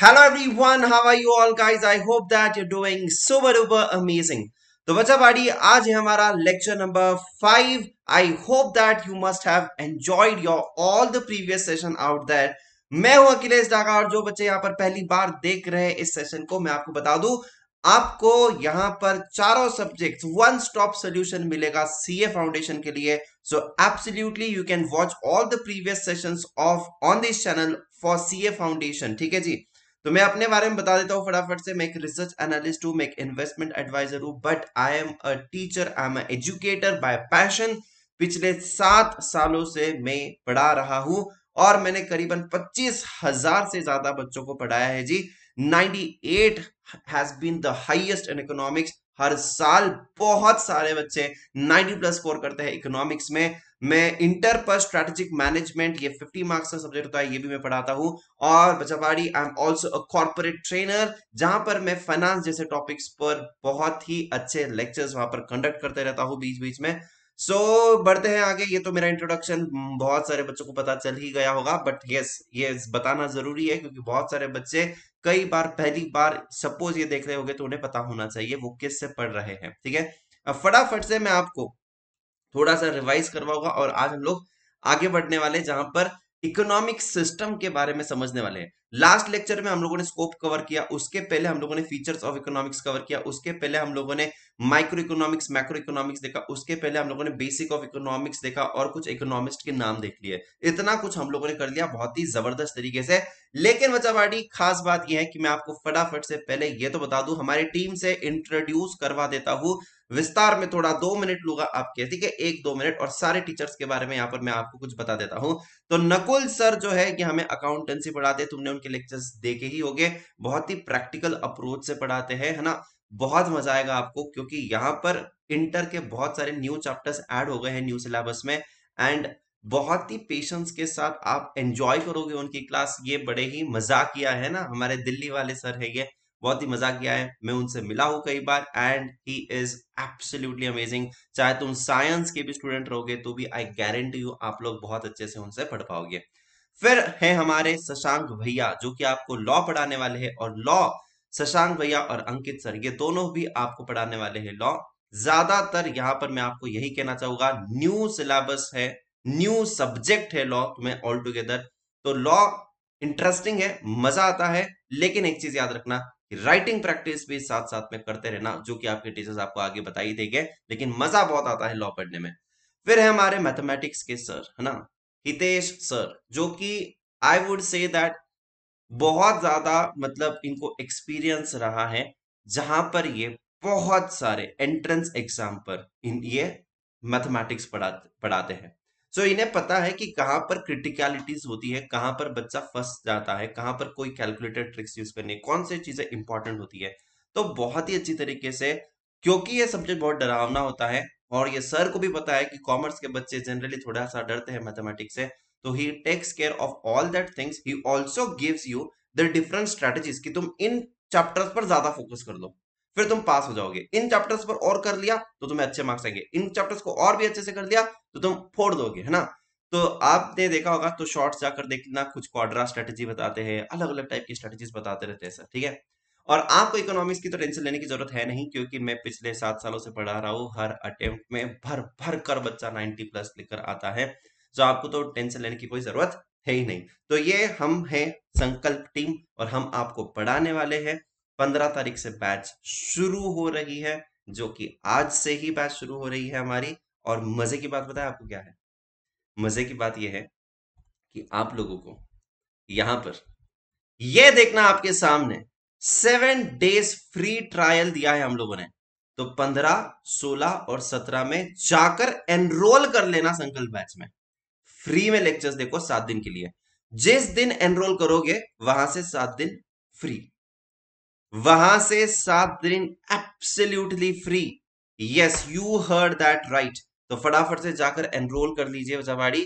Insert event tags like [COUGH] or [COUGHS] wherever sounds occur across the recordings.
Hello everyone how are you all guys I hope that you doing super duper amazing तो बच्चा बाड़ी आज है हमारा lecture number five I hope that you must have enjoyed your all the previous session out that मैं हूं अखिलेश डाका और जो बच्चे यहाँ पर पहली बार देख रहे हैं इस सेशन को मैं आपको बता दूं आपको यहां पर चारों सब्जेक्ट वन स्टॉप सोल्यूशन मिलेगा सीए फाउंडेशन के लिए so absolutely you can watch all the previous sessions of on this channel for C A foundation ठीक है जी तो मैं अपने बारे में बता देता हूँ फटाफट से मैं एक रिसर्च एनालिस्ट हूँ मैं एक इन्वेस्टमेंट एडवाइजर हूँ but I am a teacher I am educator by passion पिछले सात सालों से मैं पढ़ा रहा हूँ और मैंने करीबन पच्चीस हजार से ज्यादा बच्चों को पढ़ाया है जी 98 has been the highest in economics हर साल बहुत सारे बच्चे 90 प्लस स्कोर करते हैं इकोनॉमिक्स में मैं इंटर पर स्ट्रेटेजिक मैनेजमेंट ये 50 मार्क्स का सब्जेक्ट होता है ये भी मैं पढ़ाता हूँ और बचावाड़ी I am also a corporate trainer जहां पर मैं फाइनेंस जैसे टॉपिक्स पर बहुत ही अच्छे लेक्चर्स वहां पर कंडक्ट करते रहता हूँ बीच बीच में सो so, बढ़ते हैं आगे ये तो मेरा इंट्रोडक्शन बहुत सारे बच्चों को पता चल ही गया होगा बट यस ये बताना जरूरी है क्योंकि बहुत सारे बच्चे कई बार पहली बार सपोज ये देख रहे होंगे तो उन्हें पता होना चाहिए वो किस से पढ़ रहे हैं ठीक है फटाफट से मैं आपको थोड़ा सा रिवाइज करवा होगा और आज हम लोग आगे बढ़ने वाले जहां पर इकोनॉमिक सिस्टम के बारे में समझने वाले हैं लास्ट लेक्चर में हम लोगों ने स्कोप कवर किया उसके पहले हम लोगों ने फीचर्स ऑफ इकोनॉमिक्स कवर किया उसके पहले हम लोगों ने माइक्रो इकोनॉमिक्स मैक्रो इकोनॉमिक्स देखा उसके पहले हम लोगों ने बेसिक ऑफ इकोनॉमिक्स देखा और कुछ इकोनॉमिस्ट के नाम देख लिए इतना कुछ हम लोगों ने कर लिया बहुत ही जबरदस्त तरीके से लेकिन बच्चा खास बात यह है कि मैं आपको फटाफट से पहले यह तो बता दू हमारी टीम से इंट्रोड्यूस करवा देता हूं विस्तार में थोड़ा दो मिनट लूंगा आपके ठीक है एक दो मिनट और सारे टीचर्स के बारे में यहाँ पर मैं आपको कुछ बता देता हूँ तो नकुल सर जो है कि हमें अकाउंटेंसी पढ़ाते तुमने उनके लेक्चर्स देखे ही हो बहुत ही प्रैक्टिकल अप्रोच से पढ़ाते हैं है ना बहुत मजा आएगा आपको क्योंकि यहाँ पर इंटर के बहुत सारे न्यू चैप्टर्स एड हो गए हैं न्यू सिलेबस में एंड बहुत ही पेशेंस के साथ आप एंजॉय करोगे उनकी क्लास ये बड़े ही मजाक किया है ना हमारे दिल्ली वाले सर है ये बहुत ही किया है मैं उनसे मिला हूं कई बार and he is absolutely amazing चाहे तुम साइंस के भी स्टूडेंट रहोगे तो भी आई गारंटी यू आप लोग बहुत अच्छे से उनसे पढ़ पाओगे फिर है हमारे शशांक भैया जो कि आपको लॉ पढ़ाने वाले हैं और लॉ शशांक भैया और अंकित सर ये दोनों भी आपको पढ़ाने वाले हैं लॉ ज्यादातर यहाँ पर मैं आपको यही कहना चाहूंगा न्यू सिलेबस है न्यू सब्जेक्ट है लॉ तुम्हें ऑल टुगेदर तो लॉ इंटरेस्टिंग है मजा आता है लेकिन एक चीज याद रखना राइटिंग प्रैक्टिस भी साथ साथ में करते रहना जो कि आपके टीचर्स आपको आगे बता ही देंगे लेकिन मजा बहुत आता है लॉ पढ़ने में फिर है हमारे मैथमेटिक्स के सर है ना हितेश सर जो कि आई वुड से दैट बहुत ज्यादा मतलब इनको एक्सपीरियंस रहा है जहां पर ये बहुत सारे एंट्रेंस एग्जाम पर इन ये मैथमेटिक्स पढ़ाते पढ़ाते हैं सो so, इन्हें पता है कि कहां पर क्रिटिकलिटीज होती है कहां पर बच्चा फंस जाता है कहां पर कोई कैलकुलेटेड ट्रिक्स यूज करनी है कौन सी चीजें इंपॉर्टेंट होती है तो बहुत ही अच्छी तरीके से क्योंकि ये सब्जेक्ट बहुत डरावना होता है और ये सर को भी पता है कि कॉमर्स के बच्चे जनरली थोड़ा सा डरते हैं मैथमेटिक्स से तो he takes care of all that things he also gives you the different strategies कि तुम इन चैप्टर्स पर ज्यादा फोकस कर लो फिर तुम पास हो जाओगे इन चैप्टर्स पर और कर लिया तो तुम्हें अच्छे मार्क्स आएंगे इन चैप्टर्स को और भी अच्छे से कर लिया तो तुम फोड़ दोगे है ना तो आपने देखा होगा तो शॉर्ट्स जाकर देखना कुछ क्वाड्रा स्ट्रेटेजी बताते हैं अलग अलग टाइप की स्ट्रेटेजी बताते रहते हैं सर ठीक है और आपको इकोनॉमिक्स की तो टेंशन लेने की जरूरत है नहीं क्योंकि मैं पिछले सात सालों से पढ़ा रहा हूँ हर अटेम्प्ट में भर भर कर बच्चा नाइन्टी प्लस लेकर आता है जो तो आपको तो टेंशन लेने की कोई जरूरत है ही नहीं तो ये हम हैं संकल्प टीम और हम आपको पढ़ाने वाले हैं पंद्रह तारीख से बैच शुरू हो रही है जो कि आज से ही बैच शुरू हो रही है हमारी और मजे की बात बताए आपको क्या है मजे की बात यह है कि आप लोगों को यहां पर यह देखना आपके सामने सेवन डेज फ्री ट्रायल दिया है हम लोगों ने तो पंद्रह सोलह और सत्रह में जाकर एनरोल कर लेना संकल्प बैच में फ्री में लेक्चर्स देखो सात दिन के लिए जिस दिन एनरोल करोगे वहां से सात दिन फ्री वहां से सात दिन absolutely free yes you heard that right तो फटाफट से जाकर एनरोल कर लीजिए वजावाड़ी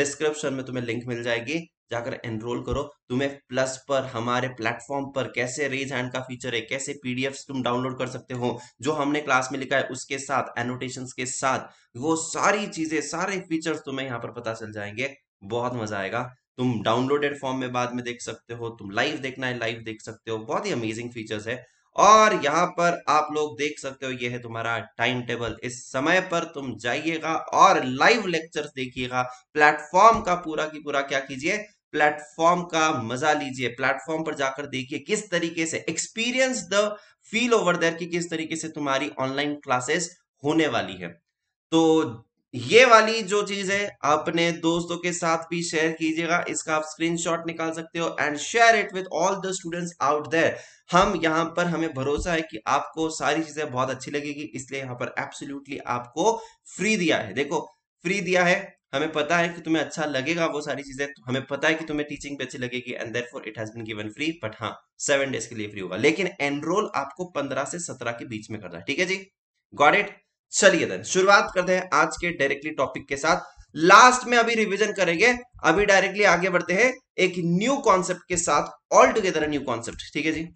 डिस्क्रिप्शन में तुम्हें लिंक मिल जाएगी जाकर एनरोल करो तुम्हें प्लस पर हमारे प्लेटफॉर्म पर कैसे रेज हैंड का फीचर है कैसे पीडीएफ तुम डाउनलोड कर सकते हो जो हमने क्लास में लिखा है उसके साथ एनोटेशन के साथ वो सारी चीजें सारे फीचर्स तुम्हें यहाँ पर पता चल जाएंगे बहुत मजा आएगा तुम डाउनलोडेड फॉर्म में बाद में देख सकते हो तुम लाइव देखना है लाइव देख सकते हो बहुत ही अमेजिंग फीचर्स है और यहाँ पर आप लोग देख सकते हो ये है तुम्हारा टाइम टेबल इस समय पर तुम जाइएगा और लाइव लेक्चर्स देखिएगा प्लेटफॉर्म का पूरा की पूरा क्या कीजिए प्लेटफॉर्म का मजा लीजिए प्लेटफॉर्म पर जाकर देखिए किस तरीके से experience the feel over there की किस तरीके से तुम्हारी ऑनलाइन क्लासेस होने वाली है तो ये वाली जो चीज है अपने दोस्तों के साथ भी शेयर कीजिएगा इसका आप स्क्रीनशॉट निकाल सकते हो and share it with all the students out there हम यहां पर हमें भरोसा है कि आपको सारी चीजें बहुत अच्छी लगेगी इसलिए यहां पर एब्सोल्युटली आपको फ्री दिया है देखो फ्री दिया है हमें पता है कि तुम्हें अच्छा लगेगा वो सारी चीजें तो हमें पता है कि तुम्हें टीचिंग पे अच्छी लगेगी and therefore it has been given free but हाँ सेवन डेज के लिए फ्री होगा लेकिन एनरोल आपको पंद्रह से सत्रह के बीच में करना है ठीक है जी गॉड इट चलिए देन शुरुआत करते हैं आज के डायरेक्टली टॉपिक के साथ लास्ट में अभी रिवीजन करेंगे अभी डायरेक्टली आगे बढ़ते हैं एक न्यू कॉन्सेप्ट के साथ ऑल टुगेदर न्यू कॉन्सेप्ट ठीक है जी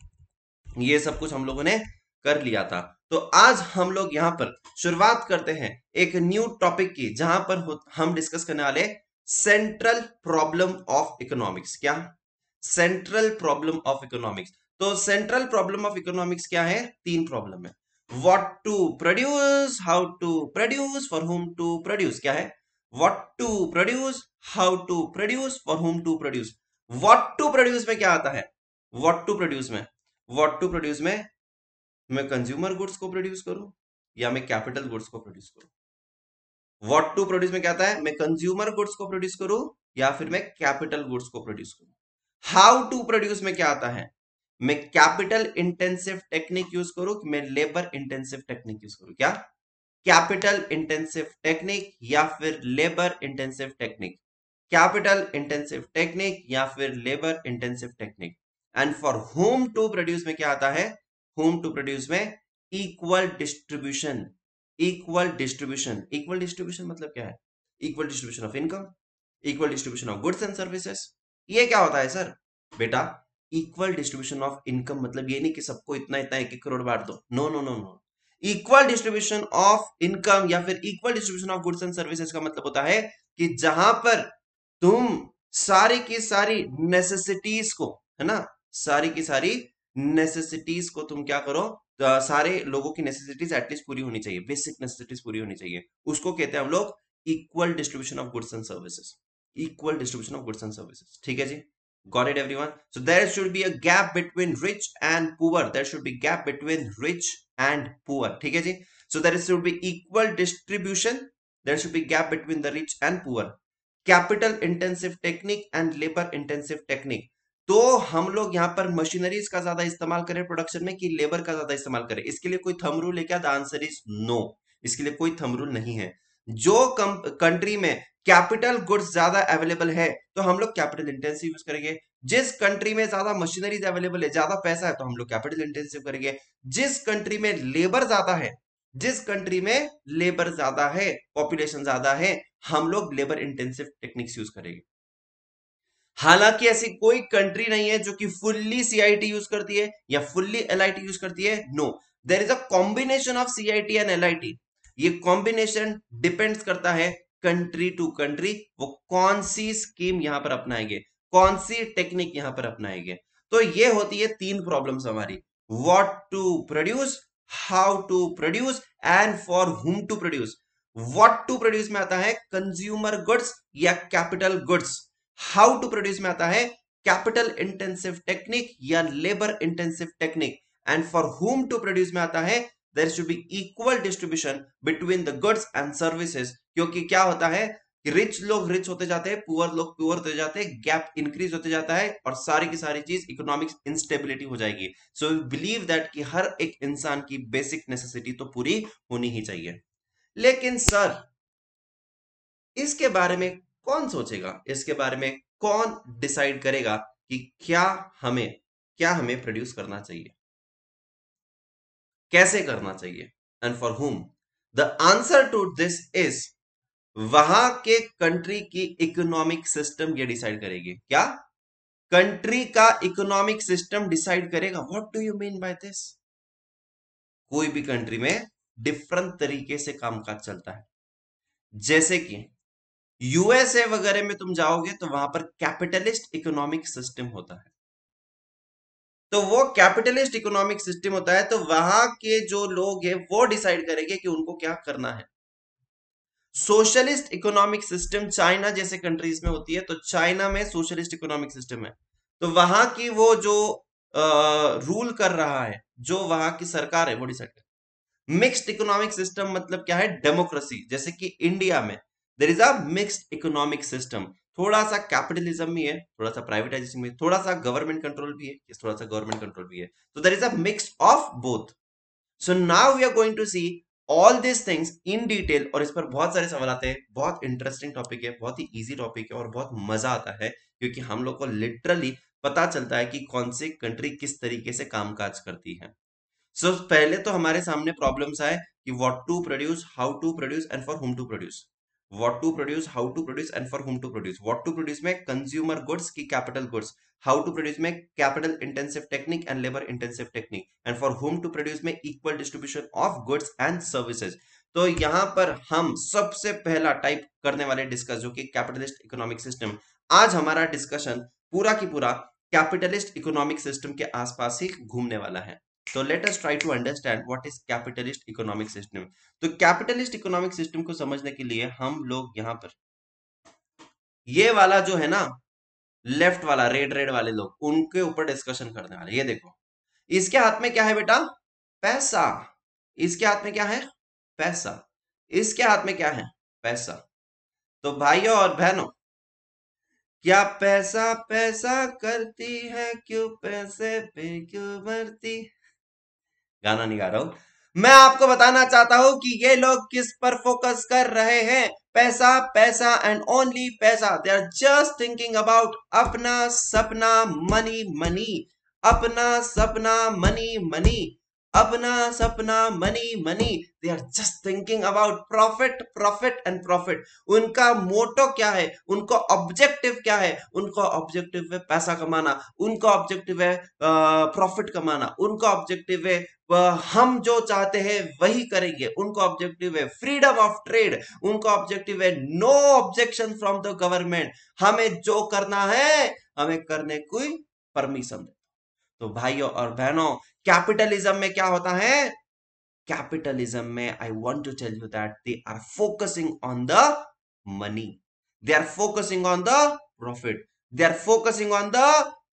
ये सब कुछ हम लोगों ने कर लिया था तो आज हम लोग यहाँ पर शुरुआत करते हैं एक न्यू टॉपिक की जहां पर हम डिस्कस करने वाले सेंट्रल प्रॉब्लम ऑफ इकोनॉमिक्स क्या सेंट्रल प्रॉब्लम ऑफ इकोनॉमिक्स तो सेंट्रल प्रॉब्लम ऑफ इकोनॉमिक्स क्या है तीन प्रॉब्लम है what to produce how to produce for whom to produce क्या है what to produce how to produce for whom to produce what to produce में क्या आता है वॉट टू प्रोड्यूस में वॉट टू प्रोड्यूस में मैं कंज्यूमर गुड्स को प्रोड्यूस करूं या मैं कैपिटल गुड्स को प्रोड्यूस करूं वॉट टू प्रोड्यूस में क्या आता है मैं कंज्यूमर गुड्स को प्रोड्यूस करूं या फिर मैं कैपिटल गुड्स को प्रोड्यूस करूं हाउ टू प्रोड्यूस में क्या आता है मैं कैपिटल इंटेंसिव टेक्निक यूज करूं कि मैं लेबर इंटेंसिव टेक्निक यूज करूं क्या कैपिटल इंटेंसिव टेक्निक या फिर labour intensive technique capital intensive technique या फिर labour intensive technique and for whom to produce में क्या आता है होम टू प्रोड्यूस में equal distribution equal distribution equal distribution मतलब क्या है equal distribution of income equal distribution of goods and services ये क्या होता है सर बेटा इक्वल डिस्ट्रीब्यूशन ऑफ इनकम मतलब ये नहीं कि सबको इतना इतना एक एक करोड़ बांट दो no no no no equal distribution of income या फिर equal distribution of goods and services का मतलब होता है कि जहां पर तुम सारी की सारी नेसेसिटीज को है ना सारी की सारी नेसेसिटीज को तुम क्या करो तो सारे लोगों की नेसेसिटीज एटलीस्ट पूरी होनी चाहिए बेसिक नेसेसिटीज पूरी होनी चाहिए उसको कहते हैं हम लोग equal distribution of goods and services equal distribution of goods and services ठीक है जी got it everyone so there should be a gap between rich and poor there should be gap between rich and poor theek hai ji so there should be equal distribution there should be gap between the rich and poor capital intensive technique and labor intensive technique तो हम लोग यहाँ पर machineries का ज्यादा इस्तेमाल करें production में कि लेबर का ज्यादा इस्तेमाल करें इसके लिए कोई थम रूल है क्या द आंसर इज नो इसके लिए कोई थम रूल नहीं है जो कंट्री में कैपिटल गुड्स ज्यादा अवेलेबल है तो हम लोग कैपिटल इंटेंसिव यूज करेंगे जिस कंट्री में ज्यादा मशीनरीज अवेलेबल है ज्यादा पैसा है तो हम लोग कैपिटल इंटेंसिव करेंगे जिस कंट्री में लेबर ज्यादा है जिस कंट्री में लेबर ज्यादा है पॉपुलेशन ज्यादा है हम लोग लेबर इंटेंसिव टेक्निक्स यूज करेंगे हालांकि ऐसी कोई कंट्री नहीं है जो कि फुल्ली सीआईटी यूज करती है या फुल्ली एलआईटी यूज करती है no there is a combination of CIT and LIT ये कॉम्बिनेशन डिपेंड्स करता है कंट्री टू कंट्री वो कौन सी स्कीम यहां पर अपनाएंगे कौन सी टेक्निक यहां पर अपनाएंगे तो ये होती है तीन प्रॉब्लम हमारी what to produce how to produce and for whom to produce what to produce में आता है कंज्यूमर गुड्स या capital goods how to produce में आता है कैपिटल इंटेंसिव टेक्निक या labour intensive technique and for whom to produce में आता है there should be equal distribution between the goods and services क्योंकि क्या होता है रिच लोग रिच होते जाते हैं पुअर लोग पुअर होते जाते हैं गैप इंक्रीज होते जाता है और सारी की सारी चीज इकोनॉमिक इंस्टेबिलिटी हो जाएगी सो वी बिलीव दैट कि हर एक इंसान की बेसिक नेसेसिटी तो पूरी होनी ही चाहिए लेकिन सर इसके बारे में कौन सोचेगा इसके बारे में कौन डिसाइड करेगा कि क्या हमें क्या हमें प्रोड्यूस करना चाहिए कैसे करना चाहिए and for whom the answer to this is वहां के कंट्री की इकोनॉमिक सिस्टम ये डिसाइड करेगी क्या कंट्री का इकोनॉमिक सिस्टम डिसाइड करेगा what do you mean by this कोई भी कंट्री में डिफरेंट तरीके से कामकाज चलता है जैसे कि यूएसए वगैरह में तुम जाओगे तो वहां पर कैपिटलिस्ट इकोनॉमिक सिस्टम होता है तो वो कैपिटलिस्ट इकोनॉमिक सिस्टम होता है तो वहां के जो लोग हैं वो डिसाइड करेंगे कि उनको क्या करना है सोशलिस्ट इकोनॉमिक सिस्टम चाइना जैसे कंट्रीज में होती है तो चाइना में सोशलिस्ट इकोनॉमिक सिस्टम है तो वहां की वो जो आ, रूल कर रहा है जो वहां की सरकार है वो डिसाइड कर मिक्स्ड इकोनॉमिक सिस्टम मतलब क्या है डेमोक्रेसी जैसे कि इंडिया में there is a mixed economic system थोड़ा सा कैपिटलिज्म भी है थोड़ा सा प्राइवेटाइजेशन भी थोड़ा सा गवर्नमेंट कंट्रोल भी है थोड़ा सा गवर्नमेंट कंट्रोल भी है तो there is a mix of both so now we are going to see all this things in detail और इस पर बहुत सारे सवाल आते हैं बहुत इंटरेस्टिंग टॉपिक है बहुत ही ईजी टॉपिक है और बहुत मजा आता है क्योंकि हम लोग को लिटरली पता चलता है कि कौन सी कंट्री किस तरीके से कामकाज करती है सो so, पहले तो हमारे सामने प्रॉब्लम्स आए कि what to produce how to produce and for whom to produce what to produce how to produce and for whom to produce what to produce में कंज्यूमर गुड्स की capital goods how to produce में capital intensive technique and labour intensive technique and for whom to produce में equal distribution of goods and services तो यहाँ पर हम सबसे पहला टाइप करने वाले डिस्कस जो कि कैपिटलिस्ट इकोनॉमिक सिस्टम आज हमारा डिस्कशन पूरा की पूरा कैपिटलिस्ट इकोनॉमिक सिस्टम के आसपास ही घूमने वाला है तो let us try to understand what is capitalist economic system तो कैपिटलिस्ट इकोनॉमिक सिस्टम को समझने के लिए हम लोग यहां पर ये वाला जो है ना लेफ्ट वाला रेड रेड वाले लोग उनके ऊपर डिस्कशन करने वाले ये देखो इसके हाथ में क्या है बेटा पैसा इसके हाथ में क्या है पैसा इसके हाथ में क्या है पैसा तो भाइयों और बहनों क्या पैसा पैसा करती है क्यों पैसे पे क्यों मरती गाना नहीं गा रहा हूं मैं आपको बताना चाहता हूं कि ये लोग किस पर फोकस कर रहे हैं पैसा पैसा एंड ओनली पैसा they are just thinking about अपना सपना मनी मनी अपना सपना मनी मनी अपना सपना money money they are just thinking about profit profit and profit उनका मोटो क्या है उनको ऑब्जेक्टिव क्या है उनको ऑब्जेक्टिव है पैसा कमाना उनका ऑब्जेक्टिव है प्रॉफिट कमाना उनका ऑब्जेक्टिव है हम जो चाहते हैं वही करेंगे उनका ऑब्जेक्टिव है फ्रीडम ऑफ ट्रेड उनका ऑब्जेक्टिव है no objection from the government हमें जो करना है हमें करने कोई परमिशन दे तो भाइयों और बहनों कैपिटलिज्म में क्या होता है कैपिटलिज्म में I want to tell you that they are focusing on the money they are focusing on the profit they are focusing on the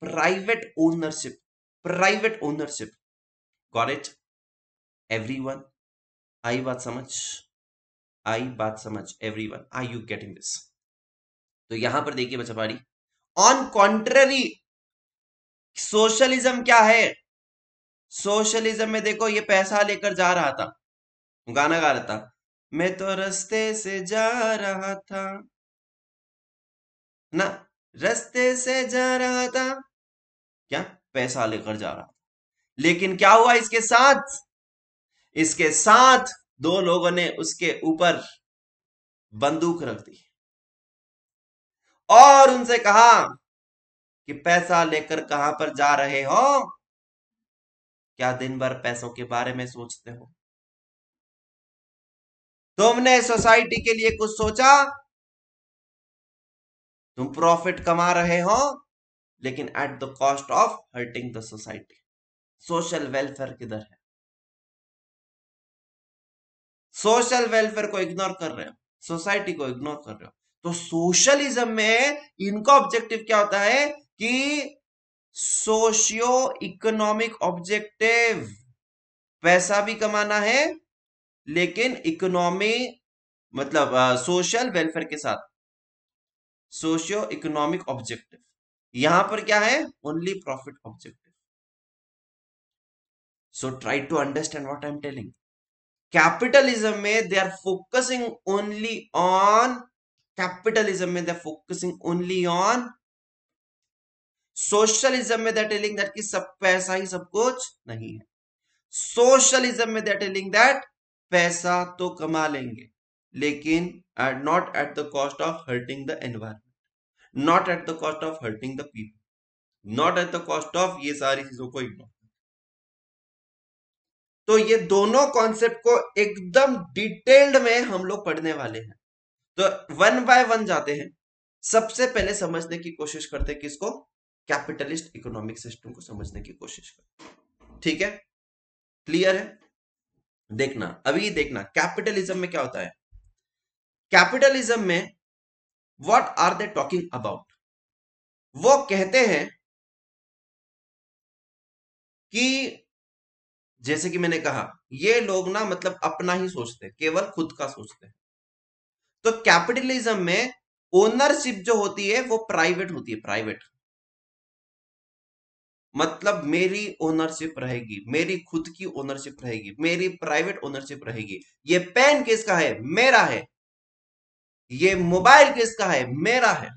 private ownership private ownership private it everyone आई बात समझ आई बात समझ everyone I you getting this तो यहां पर देखिए बच्चा भारी ऑन कॉन्ट्ररी सोशलिज्म क्या है सोशलिज्म में देखो ये पैसा लेकर जा रहा था गाना गा रहा था मैं तो रस्ते से जा रहा था ना रस्ते से जा रहा था क्या पैसा लेकर जा रहा था लेकिन क्या हुआ इसके साथ इसके साथ दो लोगों ने उसके ऊपर बंदूक रख दी और उनसे कहा कि पैसा लेकर कहां पर जा रहे हो क्या दिन भर पैसों के बारे में सोचते हो तुमने सोसाइटी के लिए कुछ सोचा तुम प्रॉफिट कमा रहे हो लेकिन at the cost of hurting the society social welfare किधर है सोशल वेलफेयर को इग्नोर कर रहे हो सोसाइटी को इग्नोर कर रहे हो तो सोशलिज्म में इनका ऑब्जेक्टिव क्या होता है कि सोशियो इकोनॉमिक ऑब्जेक्टिव पैसा भी कमाना है लेकिन इकोनॉमी मतलब सोशल वेलफेयर के साथ सोशियो इकोनॉमिक ऑब्जेक्टिव यहां पर क्या है only profit objective so try to understand what I am telling capitalism में they are focusing only on capitalism में they are focusing only on socialism में दैट टेलिंग दैट कि सब पैसा ही सब कुछ नहीं है सोशलिज्म में दैट टेलिंग दैट पैसा तो कमा लेंगे लेकिन not at the cost of hurting the environment not at the cost of hurting the people not at the cost of ये सारी चीजों को इग्नोर तो ये दोनों कॉन्सेप्ट को एकदम डिटेल्ड में हम लोग पढ़ने वाले हैं तो वन बाय वन जाते हैं सबसे पहले समझने की कोशिश करते हैं किसको कैपिटलिस्ट इकोनॉमिक सिस्टम को समझने की कोशिश कर ठीक है क्लियर है देखना अभी देखना कैपिटलिज्म में क्या होता है कैपिटलिज्म में what are they talking about वो कहते हैं कि जैसे कि मैंने कहा ये लोग ना मतलब अपना ही सोचते हैं केवल खुद का सोचते हैं तो कैपिटलिज्म में ओनरशिप जो होती है वो प्राइवेट होती है प्राइवेट मतलब मेरी ओनरशिप रहेगी मेरी खुद की ओनरशिप रहेगी मेरी प्राइवेट ओनरशिप रहेगी ये पेन किसका है मेरा है ये मोबाइल किसका है मेरा है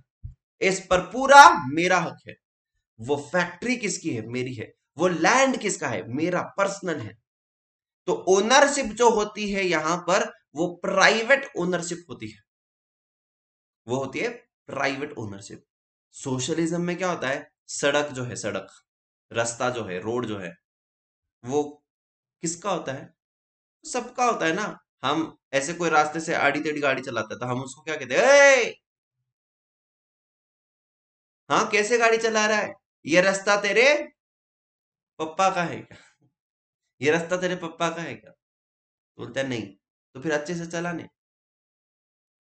इस पर पूरा मेरा हक है वो फैक्ट्री किसकी है मेरी है वो लैंड किसका है मेरा पर्सनल है तो ओनरशिप जो होती है यहां पर वो प्राइवेट ओनरशिप होती है वो होती है प्राइवेट ओनरशिप सोशलिज्म में क्या होता है सड़क जो है सड़क रास्ता जो है रोड जो है वो किसका होता है सबका होता है ना हम ऐसे कोई रास्ते से आड़ी तेड़ी गाड़ी चलाता है तो हम उसको क्या कहते हैं हाँ कैसे गाड़ी चला रहा है ये रास्ता तेरे पप्पा का है क्या ये रास्ता तेरे पप्पा का है क्या बोलते हैं नहीं तो फिर अच्छे से चलाने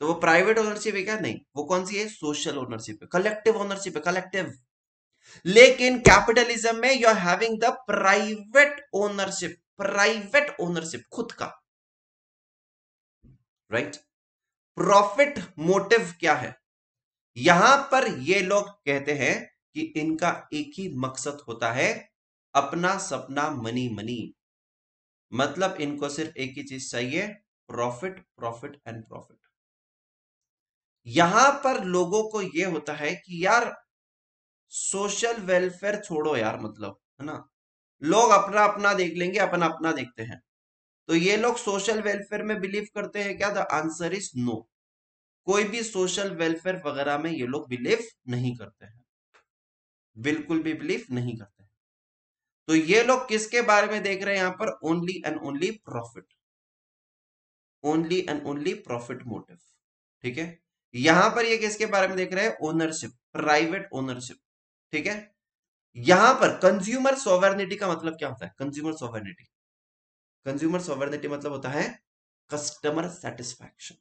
तो वो प्राइवेट ओनरशिप है क्या नहीं वो कौन सी है सोशल ओनरशिप है कलेक्टिव ओनरशिप है कलेक्टिव लेकिन कैपिटलिज्म में you are having the private ownership private ownership खुद का राइट प्रॉफिट मोटिव क्या है यहां पर ये लोग कहते हैं कि इनका एक ही मकसद होता है अपना सपना मनी मनी मतलब इनको सिर्फ एक ही चीज चाहिए प्रॉफिट प्रॉफिट एंड प्रॉफिट यहां पर लोगों को यह होता है कि यार सोशल वेलफेयर छोड़ो यार मतलब है ना लोग अपना अपना देख लेंगे अपन अपना देखते हैं तो ये लोग सोशल वेलफेयर में बिलीव करते हैं क्या द आंसर इज नो कोई भी सोशल वेलफेयर वगैरह में ये लोग बिलीव नहीं करते हैं बिल्कुल भी बिलीव नहीं करते हैं तो ये लोग किसके बारे में देख रहे हैं यहां पर only and only profit only and only profit motive ठीक है यहां पर ये किसके बारे में देख रहे हैं ओनरशिप प्राइवेट ओनरशिप ठीक है यहां पर कंज्यूमर सोवर्निटी का मतलब क्या होता है कंज्यूमर सोवर्निटी कंज्यूमर सोवर्निटी मतलब होता है कस्टमर सेटिस्फैक्शन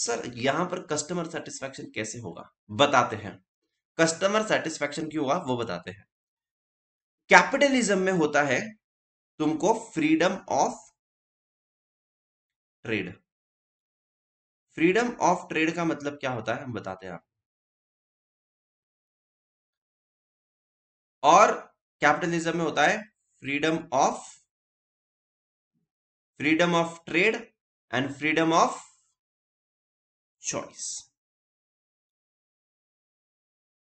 सर यहां पर कस्टमर सेटिस्फैक्शन कैसे होगा बताते हैं कस्टमर सेटिस्फैक्शन क्यों होगा वो बताते हैं कैपिटलिज्म में होता है तुमको freedom of trade freedom of trade का मतलब क्या होता है हम बताते हैं आप और कैपिटलिज्म में होता है freedom of freedom of trade and freedom of choice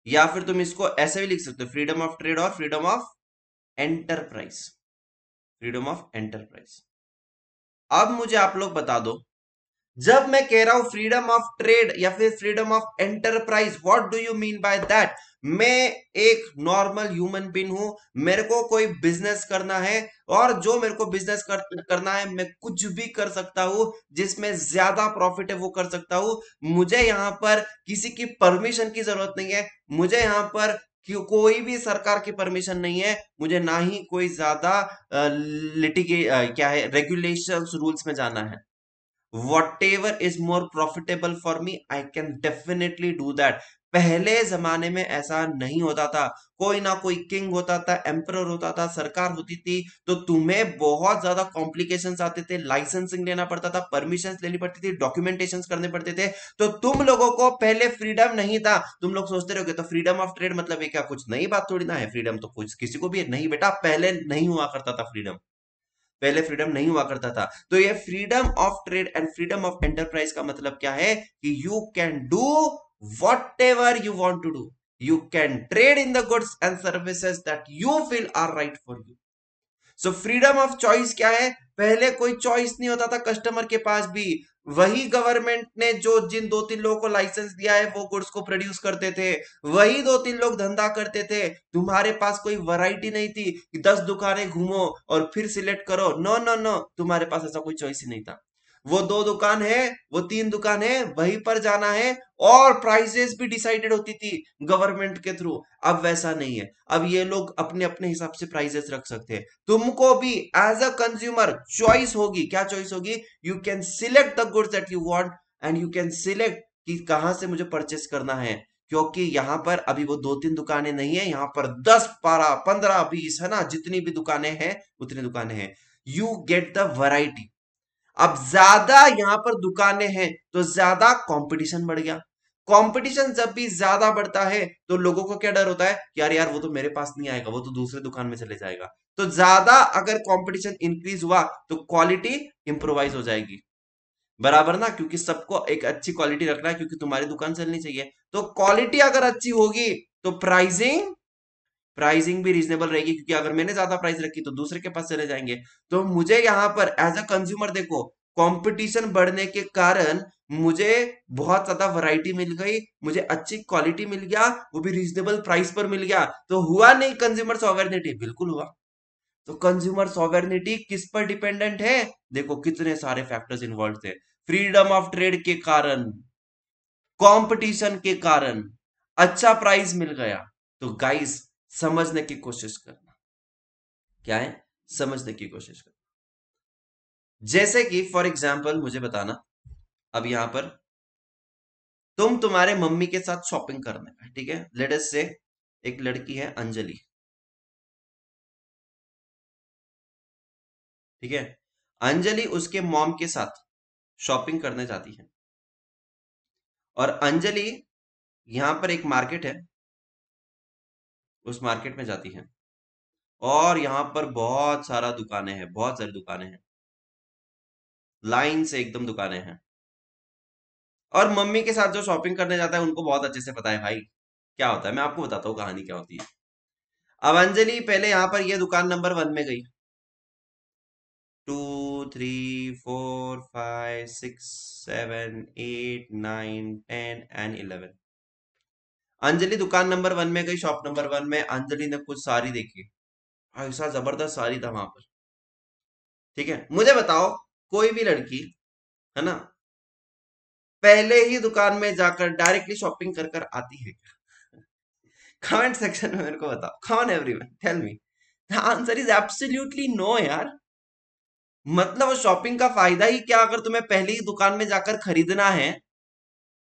या फिर तुम इसको ऐसे भी लिख सकते हो फ्रीडम ऑफ ट्रेड और freedom of enterprise freedom of enterprise अब मुझे आप लोग बता दो जब मैं कह रहा हूं फ्रीडम ऑफ ट्रेड या फिर freedom of enterprise what do you mean by that मैं एक नॉर्मल ह्यूमन बीन हूं मेरे को कोई बिजनेस करना है और जो मेरे को बिजनेस कर, करना है मैं कुछ भी कर सकता हूं जिसमें ज्यादा प्रॉफिट है वो कर सकता हूं मुझे यहाँ पर किसी की परमिशन की जरूरत नहीं है मुझे यहाँ पर कि कोई भी सरकार की परमिशन नहीं है मुझे ना ही कोई ज्यादा लिटिगे क्या है रेगुलेशन रूल्स में जाना है whatever is more profitable for me I can definitely do that पहले जमाने में ऐसा नहीं होता था कोई ना कोई किंग होता था एम्पर होता था सरकार होती थी तो तुम्हें बहुत ज्यादा कॉम्प्लिकेशन आते थे लाइसेंसिंग लेना पड़ता था परमिशन लेनी पड़ती थी डॉक्यूमेंटेशन करने पड़ते थे तो तुम लोगों को पहले फ्रीडम नहीं था तुम लोग सोचते रहोगे तो फ्रीडम ऑफ ट्रेड मतलब ये क्या कुछ नई बात थोड़ी ना है फ्रीडम तो कुछ किसी को भी नहीं बेटा पहले नहीं हुआ करता था फ्रीडम पहले फ्रीडम नहीं हुआ करता था तो ये freedom of trade and freedom of enterprise का मतलब क्या है कि you can do whatever you want to do you can trade in the goods and services that you feel are right for you so freedom of choice क्या है पहले कोई choice नहीं होता था कस्टमर के पास भी वही गवर्नमेंट ने जो जिन दो तीन लोगों को लाइसेंस दिया है वो गुड्स को प्रोड्यूस करते थे वही दो तीन लोग धंधा करते थे तुम्हारे पास कोई वैरायटी नहीं थी कि दस दुकानें घूमो और फिर सिलेक्ट करो नो नो नो तुम्हारे पास ऐसा कोई चॉइस ही नहीं था वो दो दुकान है वो तीन दुकान है वहीं पर जाना है और प्राइजेस भी डिसाइडेड होती थी गवर्नमेंट के थ्रू अब वैसा नहीं है अब ये लोग अपने अपने हिसाब से प्राइजेस रख सकते हैं तुमको भी एज अ कंज्यूमर चॉइस होगी क्या चॉइस होगी you can select the goods that you want and you can select कि कहां से मुझे परचेस करना है क्योंकि यहां पर अभी वो दो तीन दुकानें नहीं है यहाँ पर दस बारह पंद्रह बीस है ना जितनी भी दुकानें हैं उतनी दुकानें हैं यू गेट द वराइटी अब ज्यादा यहां पर दुकानें हैं तो ज्यादा कंपटीशन बढ़ गया कंपटीशन जब भी ज्यादा बढ़ता है तो लोगों को क्या डर होता है यार यार वो तो मेरे पास नहीं आएगा वो तो दूसरे दुकान में चले जाएगा तो ज्यादा अगर कंपटीशन इंक्रीज हुआ तो क्वालिटी इंप्रोवाइज हो जाएगी बराबर ना क्योंकि सबको एक अच्छी क्वालिटी रखना है क्योंकि तुम्हारी दुकान चलनी चाहिए तो क्वालिटी अगर अच्छी होगी तो प्राइसिंग प्राइसिंग भी रीजनेबल रहेगी क्योंकि अगर मैंने ज्यादा प्राइस रखी तो दूसरे के पास चले जाएंगे तो मुझे यहाँ पर एज अ कंज्यूमर देखो कंपटीशन बढ़ने के कारण मुझे बहुत ज्यादा वैरायटी मिल गई मुझे अच्छी क्वालिटी मिल गया वो भी रीजनेबल प्राइस पर मिल गया तो हुआ नहीं कंज्यूमर सॉवर्निटी बिल्कुल हुआ तो कंज्यूमर सॉवर्निटी किस पर डिपेंडेंट है देखो कितने सारे फैक्टर्स इन्वॉल्व थे फ्रीडम ऑफ ट्रेड के कारण कॉम्पिटिशन के कारण अच्छा प्राइस मिल गया तो गाइस समझने की कोशिश करना क्या है समझने की कोशिश करना जैसे कि फॉर एग्जाम्पल मुझे बताना अब यहां पर तुम तुम्हारे मम्मी के साथ शॉपिंग करने का ठीक है लेडेस से एक लड़की है अंजलि ठीक है अंजलि उसके मॉम के साथ शॉपिंग करने जाती है और अंजलि यहां पर एक मार्केट है उस मार्केट में जाती है और यहाँ पर बहुत सारा दुकानें हैं बहुत सारी दुकानें हैं लाइन से एकदम दुकानें हैं और मम्मी के साथ जो शॉपिंग करने जाता है उनको बहुत अच्छे से पता है भाई क्या होता है मैं आपको बताता हूँ कहानी क्या होती है अब अंजलि पहले यहाँ पर यह दुकान नंबर वन में गई two three four five six seven eight nine ten and eleven Anjali दुकान नंबर वन में गई शॉप नंबर वन में अंजलि ने कुछ साड़ी देखी ऐसा जबरदस्त साड़ी था वहां पर ठीक है मुझे बताओ कोई भी लड़की है ना पहले ही दुकान में जाकर डायरेक्टली शॉपिंग कर कर आती है कमेंट सेक्शन [LAUGHS] में मेरे को बताओ कौन everyone tell me answer is absolutely no यार मतलब वो शॉपिंग का फायदा ही क्या अगर तुम्हें पहले ही दुकान में जाकर खरीदना है